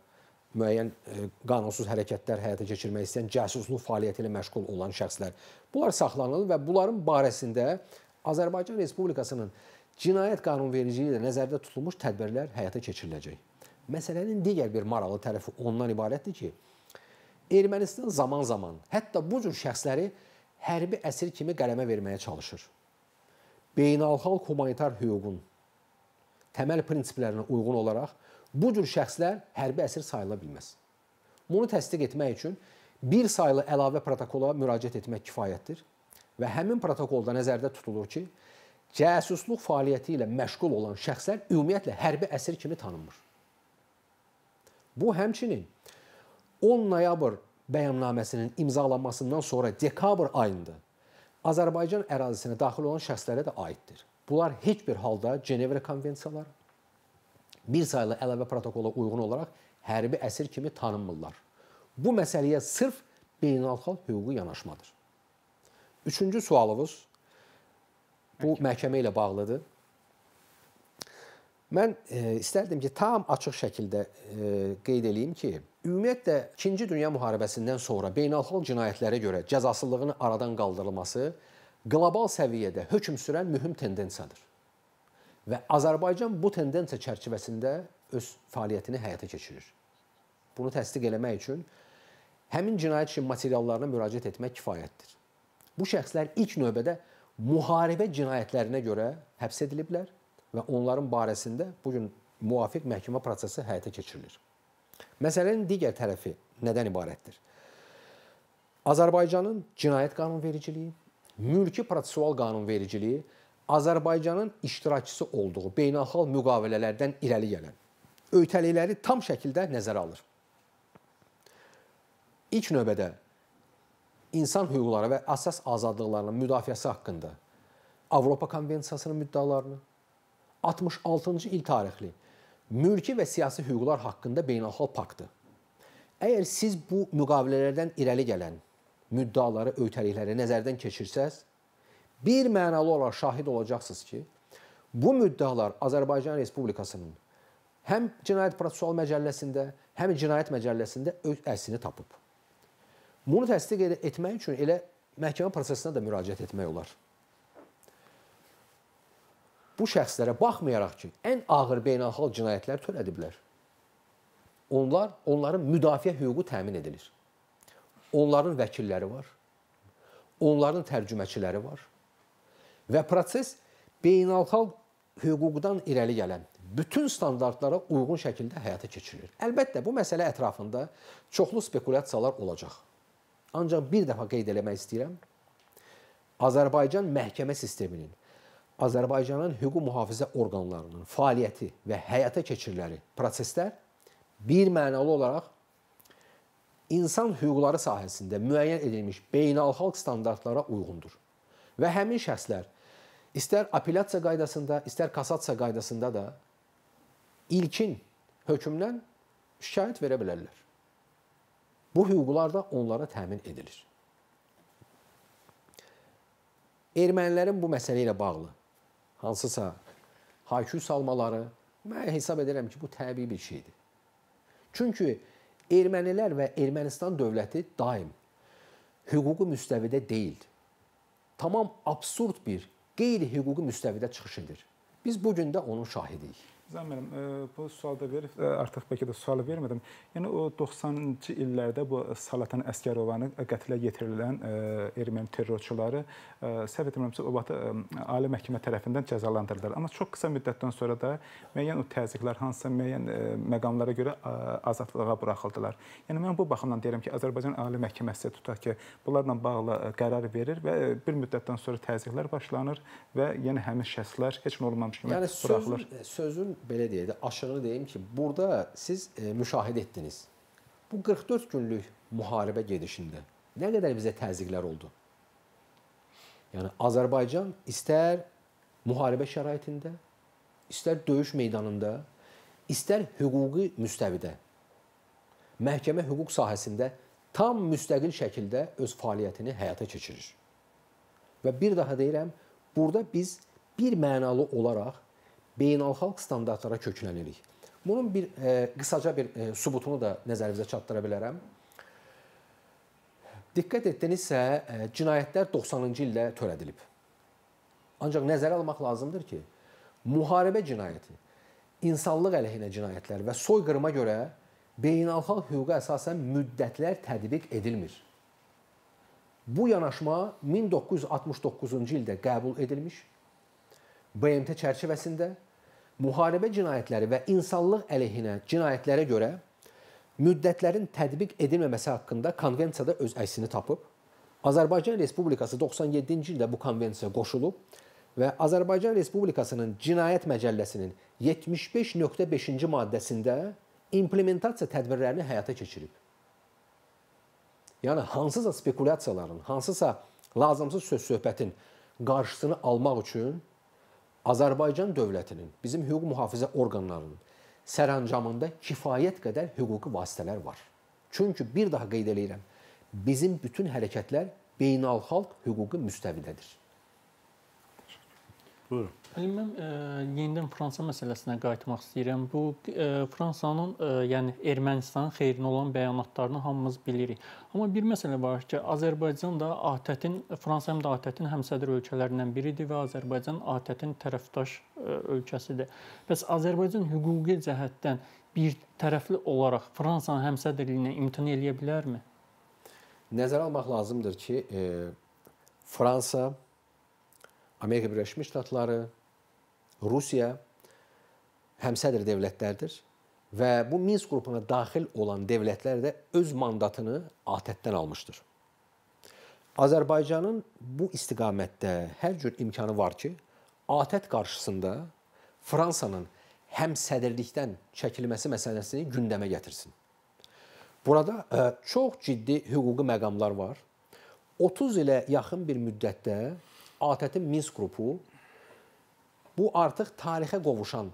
müəyyən e, qanunsuz hərəkətlər həyata keçirmək istəyən, casusluq fəaliyyəti ilə məşğul olan şəxslər. Bunlar saxlanılır və bunların barəsində Azərbaycan Respublikasının Cinayət qanunvericiliyi ilə nəzərdə tutulmuş tədbirlər həyata keçiriləcək. Məsələnin digər bir maraqlı tərəfi ondan ibarətdir ki, Ermənistan zaman-zaman hətta bu cür şəxsləri hərbi əsir kimi qələmə verməyə çalışır. Beynəlxalq humanitar hüququn təməl prinsiplərinə uyğun olaraq Bu cür şəxslər hərbi əsir sayıla bilməz. Bunu təsdiq etmək üçün bir saylı əlavə protokola müraciət etmək kifayətdir və həmin protokolda nəzərdə tutulur ki, cəsusluq fəaliyyəti ilə məşğul olan şəxslər ümumiyyətlə hərbi əsir kimi tanınmır. Bu həmçinin 10 noyabr bəyannaməsinin imzalanmasından sonra dekabr ayında Azərbaycan ərazisinə daxil olan şəxslərə də aiddir. Bunlar heç bir halda Cenevrə konvensiyaları, bir saylı əlavə protokola uyğun olaraq hərbi əsir kimi tanınmırlar. Bu məsələyə sırf beynəlxalq hüquqi yanaşmadır. Üçüncü sualımız bu məhkəmə ilə bağlıdır. Mən e, istərdim ki, tam açıq şəkildə e, qeyd eləyim ki, ümumiyyətlə 2-ci dünya müharibəsindən sonra beynəlxalq cinayətlərə görə cəzasızlığın aradan qaldırılması qlobal səviyyədə hökm sürən mühüm tendensiyadır. Və Azərbaycan bu tendensiya çərçivəsində öz fəaliyyətini həyata keçirir. Bunu təsdiq eləmək üçün həmin cinayət işin materiallarına müraciət etmək kifayətdir. Bu şəxslər ilk növbədə müharibə cinayətlərinə görə həbs ediliblər və onların barəsində bu gün müvafiq məhkəmə prosesi həyata keçirilir. Məsələnin digər tərəfi nədən ibarətdir? Azərbaycanın cinayət qanunvericiliyi, mülki prosessual qanunvericiliyi Azərbaycanın iştirakçısı olduğu beynəlxalq müqavilələrdən irəli gələn ötəlikləri tam şəkildə nəzərə alır. İlk növbədə insan hüquqları və əsas azadlıqlarının müdafiəsi haqqında Avropa Konvensiyasının müddəalarını 66-cı il tarixli mülki və siyasi hüquqlar haqqında beynəlxalq paktı. Əgər siz bu müqavilələrdən irəli gələn müddəaları, ötəlikləri nəzərdən keçirsəz, bir mənalı olaraq şahid olacaqsınız ki, bu müddəalar Azərbaycan Respublikasının həm Cinayət Prosessual Məcəlləsində, həm Cinayət Məcəlləsində öz əksini tapıb. Bunu təsdiq etmək üçün elə məhkəmə prosesinə də müraciət etmək olar. Bu şəxslərə baxmayaraq ki, ən ağır beynəlxalq cinayətlər törədiblər. Onlar, onların müdafiə hüququ təmin edilir. Onların vəkilləri var. Onların tərcüməçiləri var. Və proses beynəlxalq hüquqdan irəli gələn bütün standartlara uyğun şəkildə həyata keçirilir. Əlbəttə bu məsələ ətrafında çoxlu spekulyasiyalar olacaq. Ancaq bir dəfə qeyd eləmək istəyirəm. Azərbaycan məhkəmə sisteminin, Azərbaycanın hüquq mühafizə orqanlarının fəaliyyəti və həyata keçiriləri proseslər bir mənalı olaraq insan hüquqları sahəsində müəyyən edilmiş beynəlxalq standartlara uyğundur. Və həmin şəxslər istər apellyasiya qaydasında, istər kassasiya qaydasında da ilkin hökmdən şikayət verə bilərlər. Bu hüquqlar da onlara təmin edilir. Ermənilərin bu məsələ ilə bağlı hansısa hayku salmaları mən hesab edirəm ki, bu təbii bir şeydir. Çünki ermənilər və Ermənistan dövləti daim hüquqi müstəvidə deyil. Tamam absurd bir qeyri-hüquqi müstəvidə çıxış edir. Biz bu gün də onun şahidiyik. Zamin müəllim, e, bu sualda verib e, artıq bəlkə də sualı vermədim. Yəni o 90-cı illərdə bu Salatan Əskərovanı qətlə yetirilən e, erməni terrorçuları səhv etmirəmsə o vaxt ali məhkəmə tərəfindən cəzalandırdılar. Amma çox qısa müddətdən sonra da müəyyən o təzyiqlər hansısa müəyyən məqamlara görə azadlığa buraxıldılar. Yəni mən bu baxımdan deyirəm ki, Azərbaycan Ali Məhkəməsi tutaq ki, bunlarla bağlı qərar verir və bir müddətdən sonra təzyiqlər başlanır və yəni həmin şəxslər heç nə olmamış kimi yəni, buraxılır. Sözün, sözün belə deyək də, aşırı deyim ki, burada siz e, müşahidə etdiniz. Bu 44 günlük müharibə gedişində nə qədər bizə təzyiqlər oldu? Yəni Azərbaycan istər müharibə şəraitində, istər döyüş meydanında, istər hüquqi müstəvidə, məhkəmə hüquq sahəsində tam müstəqil şəkildə öz fəaliyyətini həyata keçirir. Və bir daha deyirəm, burada biz bir mənalı olaraq beynəlxalq standartlara köklənirik. Bunun bir e, qısaca bir e, sübutunu da nəzərinizə çatdıra bilərəm. Diqqət etdinizsə, e, cinayətlər 90-cı ildə törədilib. Ancaq nəzərə almaq lazımdır ki, müharibə cinayəti, insanlıq əleyhinə cinayətlər və soyqırıma görə beynəlxalq hüquqa əsasən müddətlər tətbiq edilmir. Bu yanaşma 1969-cu ildə qəbul edilmiş BMT çərçivəsində müharibə cinayətləri və insanlıq əleyhinə cinayətlərə görə müddətlərin tətbiq edilməməsi haqqında konvensiyada öz əksini tapıb. Azərbaycan Respublikası 97-ci ildə bu konvensiyaya qoşulub və Azərbaycan Respublikasının Cinayət Məcəlləsinin 75.5-ci maddəsində implementasiya tədbirlərini həyata keçirib. Yəni hansısa spekulyasiyaların, hansısa lazımsız söz-söhbətin qarşısını almaq üçün Azərbaycan dövlətinin, bizim hüquq mühafizə orqanlarının sərəncamında kifayət qədər hüquqi vasitələr var. Çünki bir daha qeyd eləyirəm, bizim bütün hərəkətlər beynəlxalq hüquqi müstəvidədir. Buyurun. Mən ə, e, yenidən Fransa məsələsinə qayıtmaq istəyirəm. Bu ə, e, Fransanın, ə, e, yəni Ermənistanın xeyrinə olan bəyanatlarını hamımız bilirik. Amma bir məsələ var ki, Azərbaycan da ATƏT-in Fransa həm də ATƏT-in həmsədr ölkələrindən biridir və Azərbaycan ATƏT-in tərəfdaş ə, ölkəsidir. Bəs Azərbaycan hüquqi cəhətdən bir tərəfli olaraq Fransanın həmsədrliyinə imtina eləyə bilərmi? Nəzərə almaq lazımdır ki, ə, Fransa Amerika Birləşmiş Ştatları, Rusiya həmsədr dövlətlərdir və bu Minsk qrupuna daxil olan dövlətlər də öz mandatını ATƏT-dən almışdır. Azərbaycanın bu istiqamətdə hər cür imkanı var ki, ATƏT qarşısında Fransanın həmsədrlikdən çəkilməsi məsələsini gündəmə gətirsin. Burada ə, e, çox ciddi hüquqi məqamlar var. 30 ilə yaxın bir müddətdə ATƏT-in Minsk qrupu Bu artıq tarixə qovuşan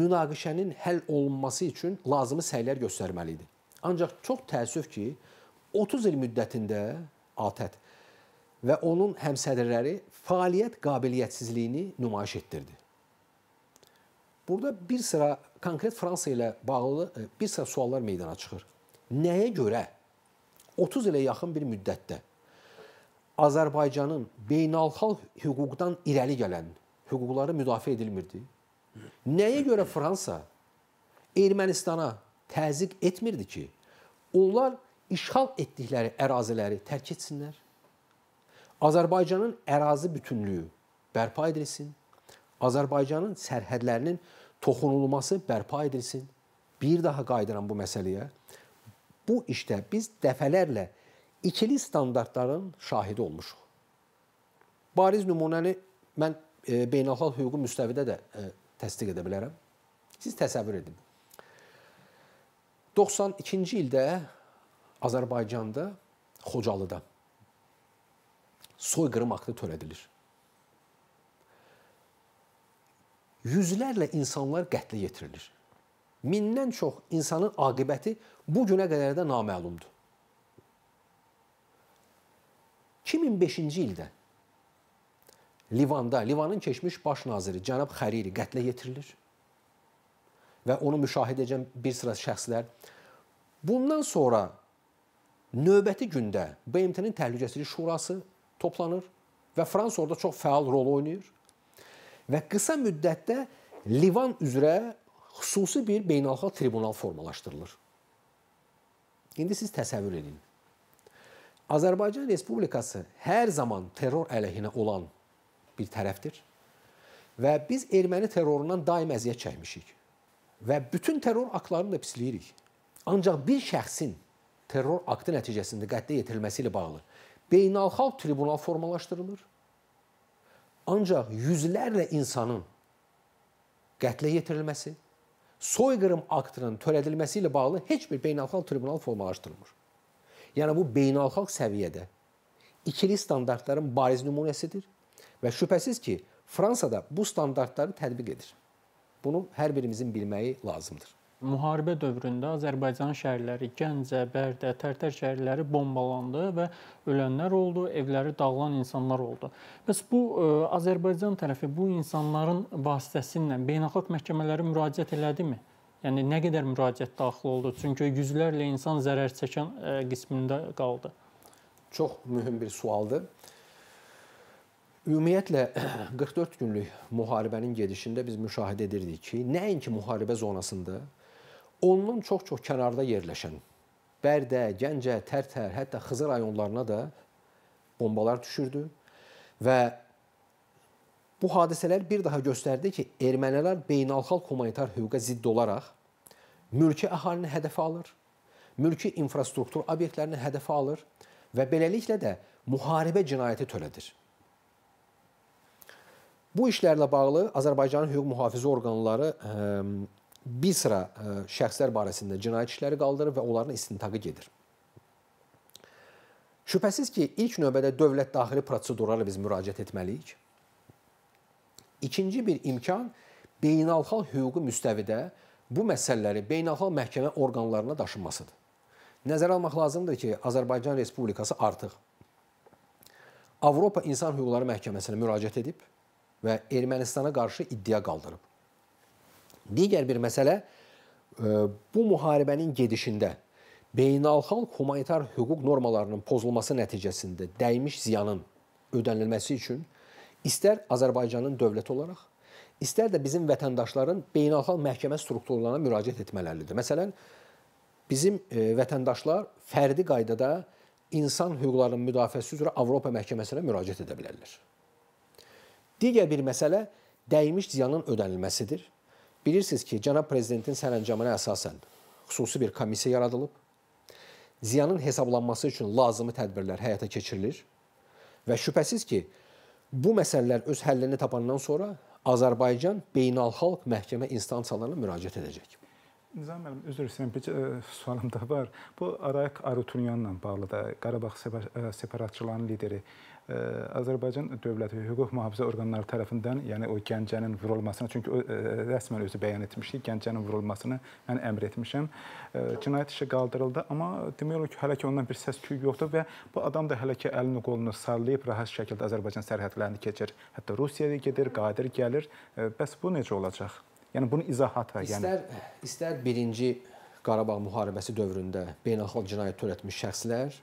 münaqişənin həll olunması üçün lazımi səylər göstərməli idi. Ancaq çox təəssüf ki, 30 il müddətində ATƏT e və onun həmsədrləri fəaliyyət qabiliyyətsizliyini nümayiş etdirdi. Burada bir sıra konkret Fransa ilə bağlı e, bir sıra suallar meydana çıxır. Nəyə görə 30 ilə yaxın bir müddətdə Azərbaycanın beynəlxalq hüquqdan irəli gələn hüquqları müdafiə edilmirdi? Nəyə görə Fransa Ermənistana təzyiq etmirdi ki, onlar işğal etdikləri əraziləri tərk etsinlər? Azərbaycanın ərazi bütünlüyü bərpa edilsin. Azərbaycanın sərhədlərinin toxunulması bərpa edilsin. Bir daha qayıdıram bu məsələyə. Bu işdə biz dəfələrlə ikili standartların şahidi olmuşuq. Bariz nümunəni mən e, beynəlxalq hüquqi müstəvidə də e, təsdiq edə bilərəm. Siz təsəvvür edin. 92-ci ildə Azərbaycanda Xocalıda soyqırım aktı törədilir. Yüzlərlə insanlar qətlə yetirilir. Mindən çox insanın aqibəti bu günə qədər də naməlumdur. 2005-ci ildə Livanda Livanın keçmiş baş naziri cənab Xəriri qətlə yetirilir və onu müşahidə edən bir sıra şəxslər bundan sonra növbəti gündə BMT-nin Təhlükəsizlik Şurası toplanır və Fransa orada çox fəal rol oynayır. Və qısa müddətdə Livan üzrə xüsusi bir beynəlxalq tribunal formalaşdırılır. İndi siz təsəvvür edin. Azərbaycan Respublikası hər zaman terror əleyhinə olan bir tərəfdir. Və biz erməni terrorundan daim əziyyət çəkmişik. Və bütün terror aktlarını da pisləyirik. Ancaq bir şəxsin terror aktı nəticəsində qətlə yetirilməsi ilə bağlı beynəlxalq tribunal formalaşdırılır. Ancaq yüzlərlə insanın qətlə yetirilməsi, soyqırım aktının törədilməsi ilə bağlı heç bir beynəlxalq tribunal formalaşdırılmır. Yəni bu beynəlxalq səviyyədə ikili standartların bariz nümunəsidir Və şübhəsiz ki, Fransada bu standartları tətbiq edir. Bunu hər birimizin bilməyi lazımdır. Müharibə dövründə Azərbaycan şəhərləri, Gəncə, Bərdə, Tərtər şəhərləri bombalandı və ölənlər oldu, evləri dağılan insanlar oldu. Bəs bu ə, e, Azərbaycan tərəfi bu insanların vasitəsilə beynəlxalq məhkəmələrə müraciət elədimi? Yəni nə qədər müraciət daxil oldu? Çünki yüzlərlə insan zərər çəkən ə, e, qismində qaldı. Çox mühüm bir sualdır. Ümumiyyətlə 44 günlük müharibənin gedişində biz müşahidə edirdik ki, nəinki müharibə zonasında, onun çox-çox kənarda yerləşən Bərdə, Gəncə, Tərtər, hətta Xızı rayonlarına da bombalar düşürdü və bu hadisələr bir daha göstərdi ki, ermənilər beynəlxalq humanitar hüquqa zidd olaraq mülki əhalini hədəfə alır, mülki infrastruktur obyektlərini hədəfə alır və beləliklə də müharibə cinayəti törədir. Bu işlərlə bağlı Azərbaycanın hüquq mühafizə orqanları bir sıra şəxslər barəsində cinayət işləri qaldırır və onların istintaqı gedir. Şübhəsiz ki, ilk növbədə dövlət daxili prosedurlara biz müraciət etməliyik. İkinci bir imkan beynəlxalq hüquqi müstəvidə bu məsələləri beynəlxalq məhkəmə orqanlarına daşınmasıdır. Nəzərə almaq lazımdır ki, Azərbaycan Respublikası artıq Avropa İnsan Hüquqları Məhkəməsinə müraciət edib və Ermənistana qarşı iddia qaldırıb. Digər bir məsələ e, bu müharibənin gedişində beynəlxalq humanitar hüquq normalarının pozulması nəticəsində dəymiş ziyanın ödənilməsi üçün istər Azərbaycanın dövləti olaraq, istər də bizim vətəndaşların beynəlxalq məhkəmə strukturlarına müraciət etməlidir. Məsələn, bizim e, vətəndaşlar fərdi qaydada insan hüquqlarının müdafiəsi üzrə Avropa məhkəməsinə müraciət edə bilərlər. Digər bir məsələ dəymiş ziyanın ödənilməsidir. Bilirsiniz ki, cənab prezidentin sərəncamına əsasən xüsusi bir komissiya yaradılıb. Ziyanın hesablanması üçün lazımi tədbirlər həyata keçirilir və şübhəsiz ki, bu məsələlər öz həllini tapandan sonra Azərbaycan beynəlxalq məhkəmə instansiyalarına müraciət edəcək. Nizam müəllim, üzr istəyirəm, bir e, sualım da var. Bu Arayik Arutunyanla bağlı da Qarabağ e, separatçılarının lideri e, Azərbaycan dövləti hüquq mühafizə orqanları tərəfindən, yəni o Gəncənin vurulmasına, çünki o rəsmən özü bəyan etmişdi, Gəncənin vurulmasını mən əmr etmişəm. Cinayət işi qaldırıldı, amma demək olar ki, hələ ki ondan bir səs-küy yoxdur və bu adam da hələ ki əlini qolunu sallayıb rahat şəkildə Azərbaycan sərhədlərini keçir. Hətta Rusiyaya gedir, qadir gəlir. Bəs bu necə olacaq? Yəni bunun izahata, yəni. istər, yəni istər birinci Qarabağ müharibəsi dövründə beynəlxalq cinayət törətmiş şəxslər,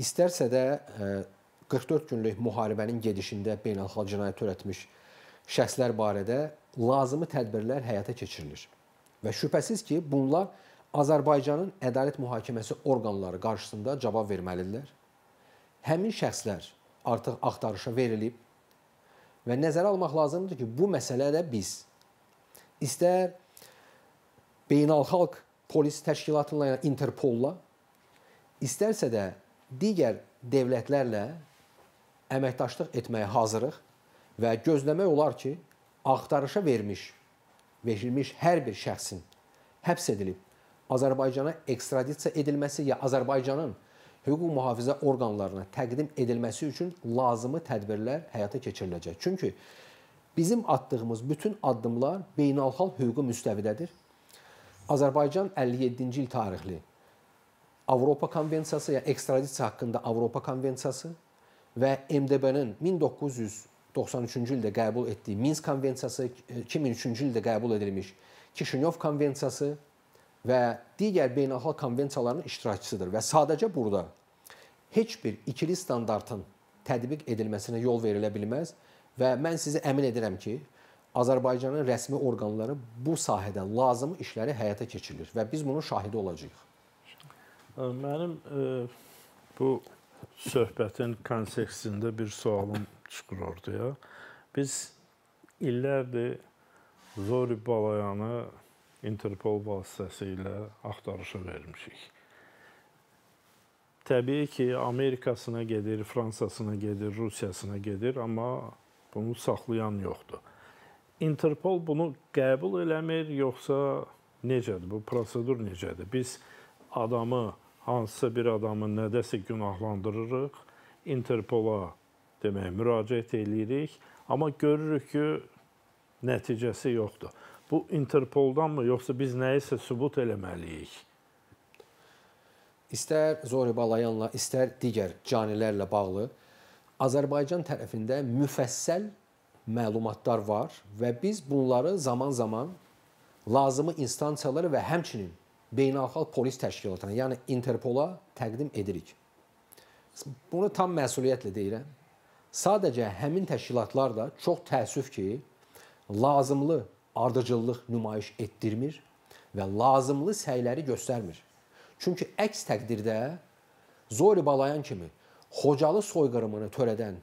istərsə də 44 e, günlük müharibənin gedişində beynəlxalq cinayət törətmiş şəxslər barədə lazımi tədbirlər həyata keçirilir. Və şübhəsiz ki, bunlar Azərbaycanın ədalət mühakiməsi orqanları qarşısında cavab verməlidirlər. Həmin şəxslər artıq axtarışa verilib və nəzərə almaq lazımdır ki, bu məsələdə biz istər beynəlxalq polis təşkilatı ilə, yəni Interpolla, istərsə də digər dövlətlərlə əməkdaşlıq etməyə hazırıq və gözləmək olar ki, axtarışa vermiş verilmiş hər bir şəxsin həbs edilib Azərbaycana ekstradisiya edilməsi ya Azərbaycanın hüquq mühafizə orqanlarına təqdim edilməsi üçün lazımi tədbirlər həyata keçiriləcək. Çünki Bizim atdığımız bütün addımlar beynəlxalq hüquqi müstəvidədir. Azərbaycan 57-ci il tarixli Avropa Konvensiyası ya ekstradisiya haqqında Avropa Konvensiyası və MDB-nin 1993-cü ildə qəbul etdiyi Minsk Konvensiyası, 2003-cü e, ildə qəbul edilmiş Kişinyov Konvensiyası və digər beynəlxalq konvensiyaların iştirakçısıdır və sadəcə burada heç bir ikili standartın tətbiq edilməsinə yol verilə bilməz Və mən sizi əmin edirəm ki, Azərbaycanın rəsmi orqanları bu sahədə lazım işləri həyata keçirir və biz bunun şahidi olacağıq. Mənim bu söhbətin kontekstində bir sualım çıxır ortaya. Biz illərdir Zori Balayanı Interpol vasitəsilə axtarışa vermişik. Təbii ki, Amerikasına gedir, Fransasına gedir, Rusiyasına gedir, amma Bunu saxlayan yoxdur. Interpol bunu qəbul eləmir, yoxsa necədir? Bu prosedur necədir? Biz adamı, hansısa bir adamı nədəsə günahlandırırıq, Interpola demək müraciət eləyirik, amma görürük ki, nəticəsi yoxdur. Bu Interpoldanmı, yoxsa biz nəyisə sübut eləməliyik? İstər Zori Balayanla, istər digər canilərlə bağlı Azərbaycan tərəfində müfəssəl məlumatlar var və biz bunları zaman-zaman lazımi instansiyalara və həmçinin beynəlxalq polis təşkilatına, yəni Interpola təqdim edirik. Bunu tam məsuliyyətlə deyirəm. Sadəcə həmin təşkilatlar da çox təəssüf ki, lazımlı ardıcıllıq nümayiş etdirmir və lazımlı səyləri göstərmir. Çünki əks təqdirdə Zori Balayan kimi Xocalı soyqırımını törədən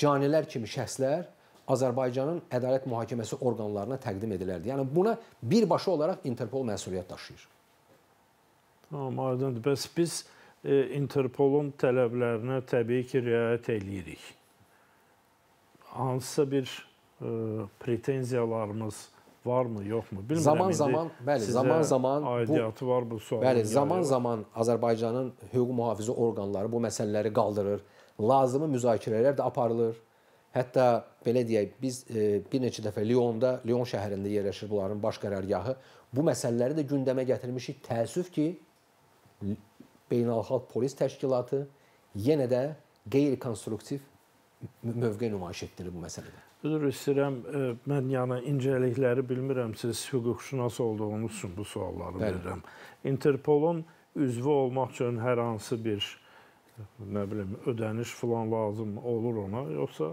canilər kimi şəxslər Azərbaycanın ədalət mühakiməsi orqanlarına təqdim edilərdi. Yəni buna birbaşa olaraq Interpol məsuliyyət daşıyır. Tamam, aydındır. Bəs biz e, Interpolun tələblərinə təbii ki, riayət eləyirik. Hansısa bir e, pretenziyalarımız var varmı, yoxmu? Bilmirəm. Zaman zaman, bəli, zaman zaman aidiyyatı bu, var bu sualın. Bəli, zaman zaman Azərbaycanın hüquq mühafizə orqanları bu məsələləri qaldırır. Lazımi müzakirələr də aparılır. Hətta belə deyək, biz e, bir neçə dəfə Lyonda, Lyon şəhərində yerləşir bunların baş qərargahı. Bu məsələləri də gündəmə gətirmişik. Təəssüf ki, beynəlxalq polis təşkilatı yenə də qeyri-konstruktiv mövqe nümayiş etdirir bu məsələdə. Üzr istəyirəm, e, mən yəni incəlikləri bilmirəm, siz hüquqşünas olduğunuz üçün bu sualları Bəli. verirəm. Interpolun üzvü olmaq üçün hər hansı bir nə bilim ödəniş falan lazım olur ona, yoxsa?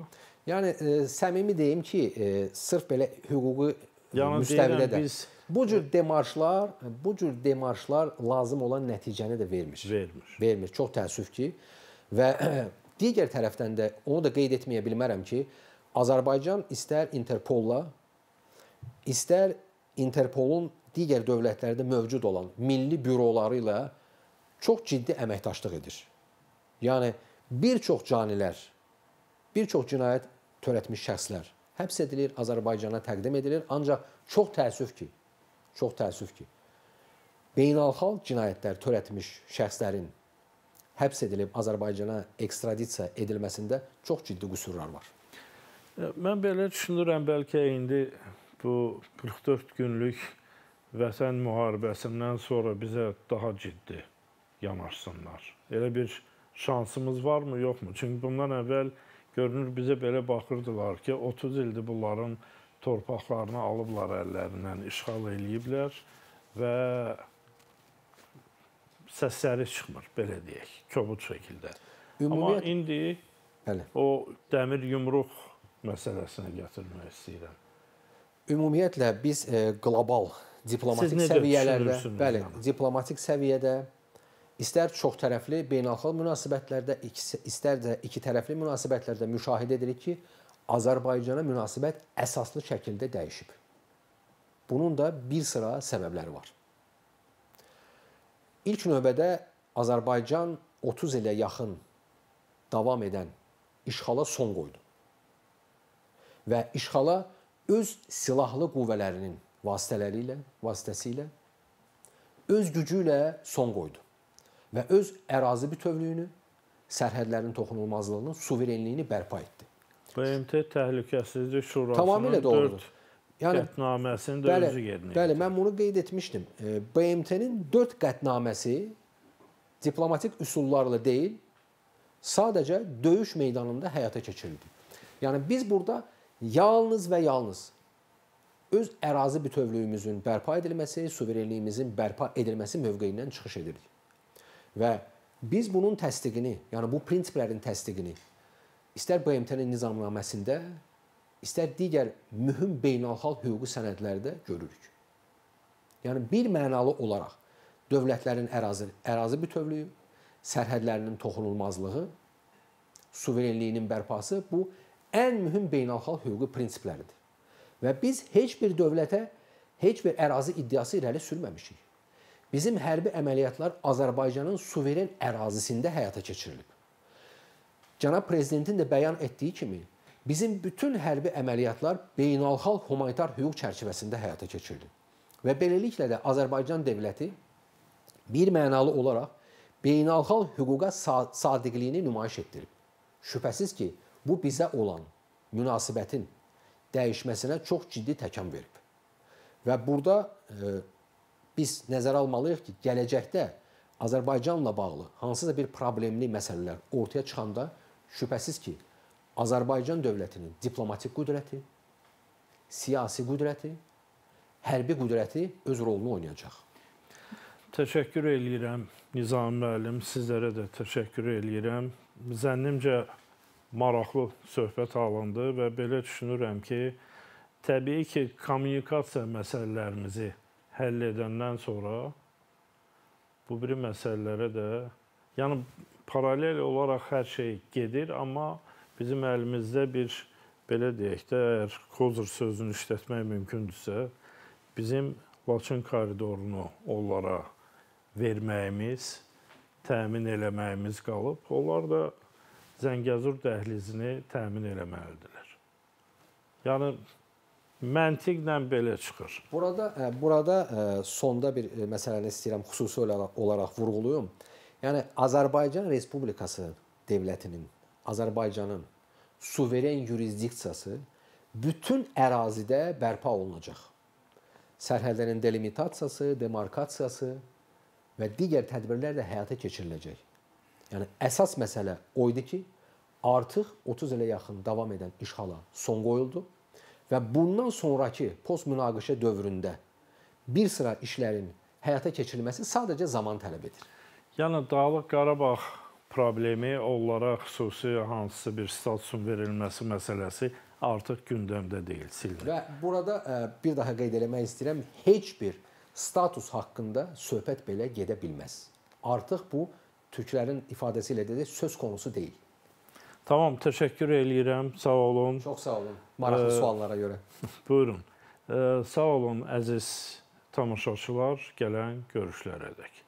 Yəni e, səmimi deyim ki, e, sırf belə hüquqi e, yəni, müstəvidə də biz... bu cür demarşlar, bu cür demarşlar lazım olan nəticəni də vermir. Vermir. Vermir. Çox təəssüf ki və digər tərəfdən də onu da qeyd etməyə bilmərəm ki, Azərbaycan istər Interpolla, istər Interpolun digər dövlətlərdə mövcud olan milli büroları ilə çox ciddi əməkdaşlıq edir. Yəni bir çox canilər, bir çox cinayət törətmiş şəxslər həbs edilir, Azərbaycana təqdim edilir, ancaq çox təəssüf ki, çox təəssüf ki, beynəlxalq cinayətlər törətmiş şəxslərin həbs edilib Azərbaycana ekstradisiya edilməsində çox ciddi qüsurlar var. Mən belə düşünürəm, bəlkə indi bu 44 günlük vətən müharibəsindən sonra bizə daha ciddi yanaşsınlar. Elə bir şansımız varmı, yoxmu? Çünki bundan əvvəl görünür bizə belə baxırdılar ki, 30 ildir bunların torpaqlarını alıblar əllərindən, işğal eləyiblər və səsləri çıxmır, belə deyək, kobud şəkildə. Ümumiyyət... Amma indi Bəli. o dəmir yumruq məsələsinə gətirmək istəyirəm. Ümumiyyətlə biz e, qlobal diplomatik səviyyələrdə, bəli, yəni? diplomatik səviyyədə istər çoxtərəfli beynəlxalq münasibətlərdə, istər də iki tərəfli münasibətlərdə müşahidə edirik ki, Azərbaycana münasibət əsaslı şəkildə dəyişib. Bunun da bir sıra səbəbləri var. İlk növbədə Azərbaycan 30 ilə yaxın davam edən işğala son qoydu və işğala öz silahlı qüvvələrinin vasitələri ilə, vasitəsilə öz gücü ilə son qoydu və öz ərazi bütövlüyünü, sərhədlərin toxunulmazlığını, suverenliyini bərpa etdi. BMT Təhlükəsizlik Şurasının tamamilə doğrudur. Yəni qətnaməsini də bəli, özü yerinə yetirdi. Bəli, mən bunu qeyd etmişdim. E, BMT-nin 4 qətnaməsi diplomatik üsullarla deyil, sadəcə döyüş meydanında həyata keçirildi. Yəni biz burada Yalnız və yalnız öz ərazi bütövlüyümüzün bərpa edilməsi, suverenliyimizin bərpa edilməsi mövqeyindən çıxış edirik. Və biz bunun təsdiqini, yəni bu prinsiplərin təsdiqini istər BMT-nin nizamnaməsində, istər digər mühüm beynəlxalq hüquqi sənədlərdə görürük. Yəni bir mənalı olaraq dövlətlərin ərazi ərazi bütövlüyü, sərhədlərinin toxunulmazlığı, suverenliyinin bərpası bu ən mühüm beynəlxalq hüquqi prinsipləridir. Və biz heç bir dövlətə heç bir ərazi iddiası irəli sürməmişik. Bizim hərbi əməliyyatlar Azərbaycanın suveren ərazisində həyata keçirilib. Cənab prezidentin də bəyan etdiyi kimi, bizim bütün hərbi əməliyyatlar beynəlxalq humanitar hüquq çərçivəsində həyata keçirilib. Və beləliklə də Azərbaycan dövləti bir mənalı olaraq beynəlxalq hüquqa sadiqliyini nümayiş etdirib. Şübhəsiz ki, Bu bizə olan münasibətin dəyişməsinə çox ciddi təkan verib. Və burada e, biz nəzərə almalıyıq ki, gələcəkdə Azərbaycanla bağlı hansısa bir problemli məsələlər ortaya çıxanda şübhəsiz ki, Azərbaycan dövlətinin diplomatik qüdrəti, siyasi qüdrəti, hərbi qüdrəti öz rolunu oynayacaq. Təşəkkür eləyirəm Nizami müəllim, sizlərə də təşəkkür eləyirəm. Zənnimcə maraqlı söhbət alındı və belə düşünürəm ki, təbii ki, kommunikasiya məsələlərimizi həll edəndən sonra bu biri məsələlərə də yəni paralel olaraq hər şey gedir, amma bizim əlimizdə bir belə deyək də, əgər kozur sözünü işlətmək mümkündürsə, bizim Laçın koridorunu onlara verməyimiz, təmin eləməyimiz qalıb. Onlar da Zəngəzur dəhlizini təmin eləməlidirlər. Yəni məntiqlə belə çıxır. Burada e, burada e, sonda bir e, məsələni istəyirəm xüsusi olaraq vurğulayım. Yəni Azərbaycan Respublikası dövlətinin, Azərbaycanın suveren yurisdiksiyası bütün ərazidə bərpa olunacaq. Sərhədlərin delimitasiyası, demarkasiyası və digər tədbirlər də həyata keçiriləcək. Yəni əsas məsələ o idi ki, artıq 30 ilə yaxın davam edən işğala son qoyuldu və bundan sonrakı post münaqişə dövründə bir sıra işlərin həyata keçirilməsi sadəcə zaman tələb edir. Yəni Dağlıq Qarabağ problemi onlara xüsusi hansısa bir statusun verilməsi məsələsi artıq gündəmdə deyil, sildir. Və burada e, bir daha qeyd eləmək istəyirəm, heç bir status haqqında söhbət belə gedə bilməz. Artıq bu türklərin ifadəsi ilə dedi, söz konusu deyil. Tamam, təşəkkür eləyirəm. Sağ olun. Çox sağ olun. Maraqlı e, suallara görə. Buyurun. E, sağ olun əziz tamaşaçılar, gələn görüşlərə dək.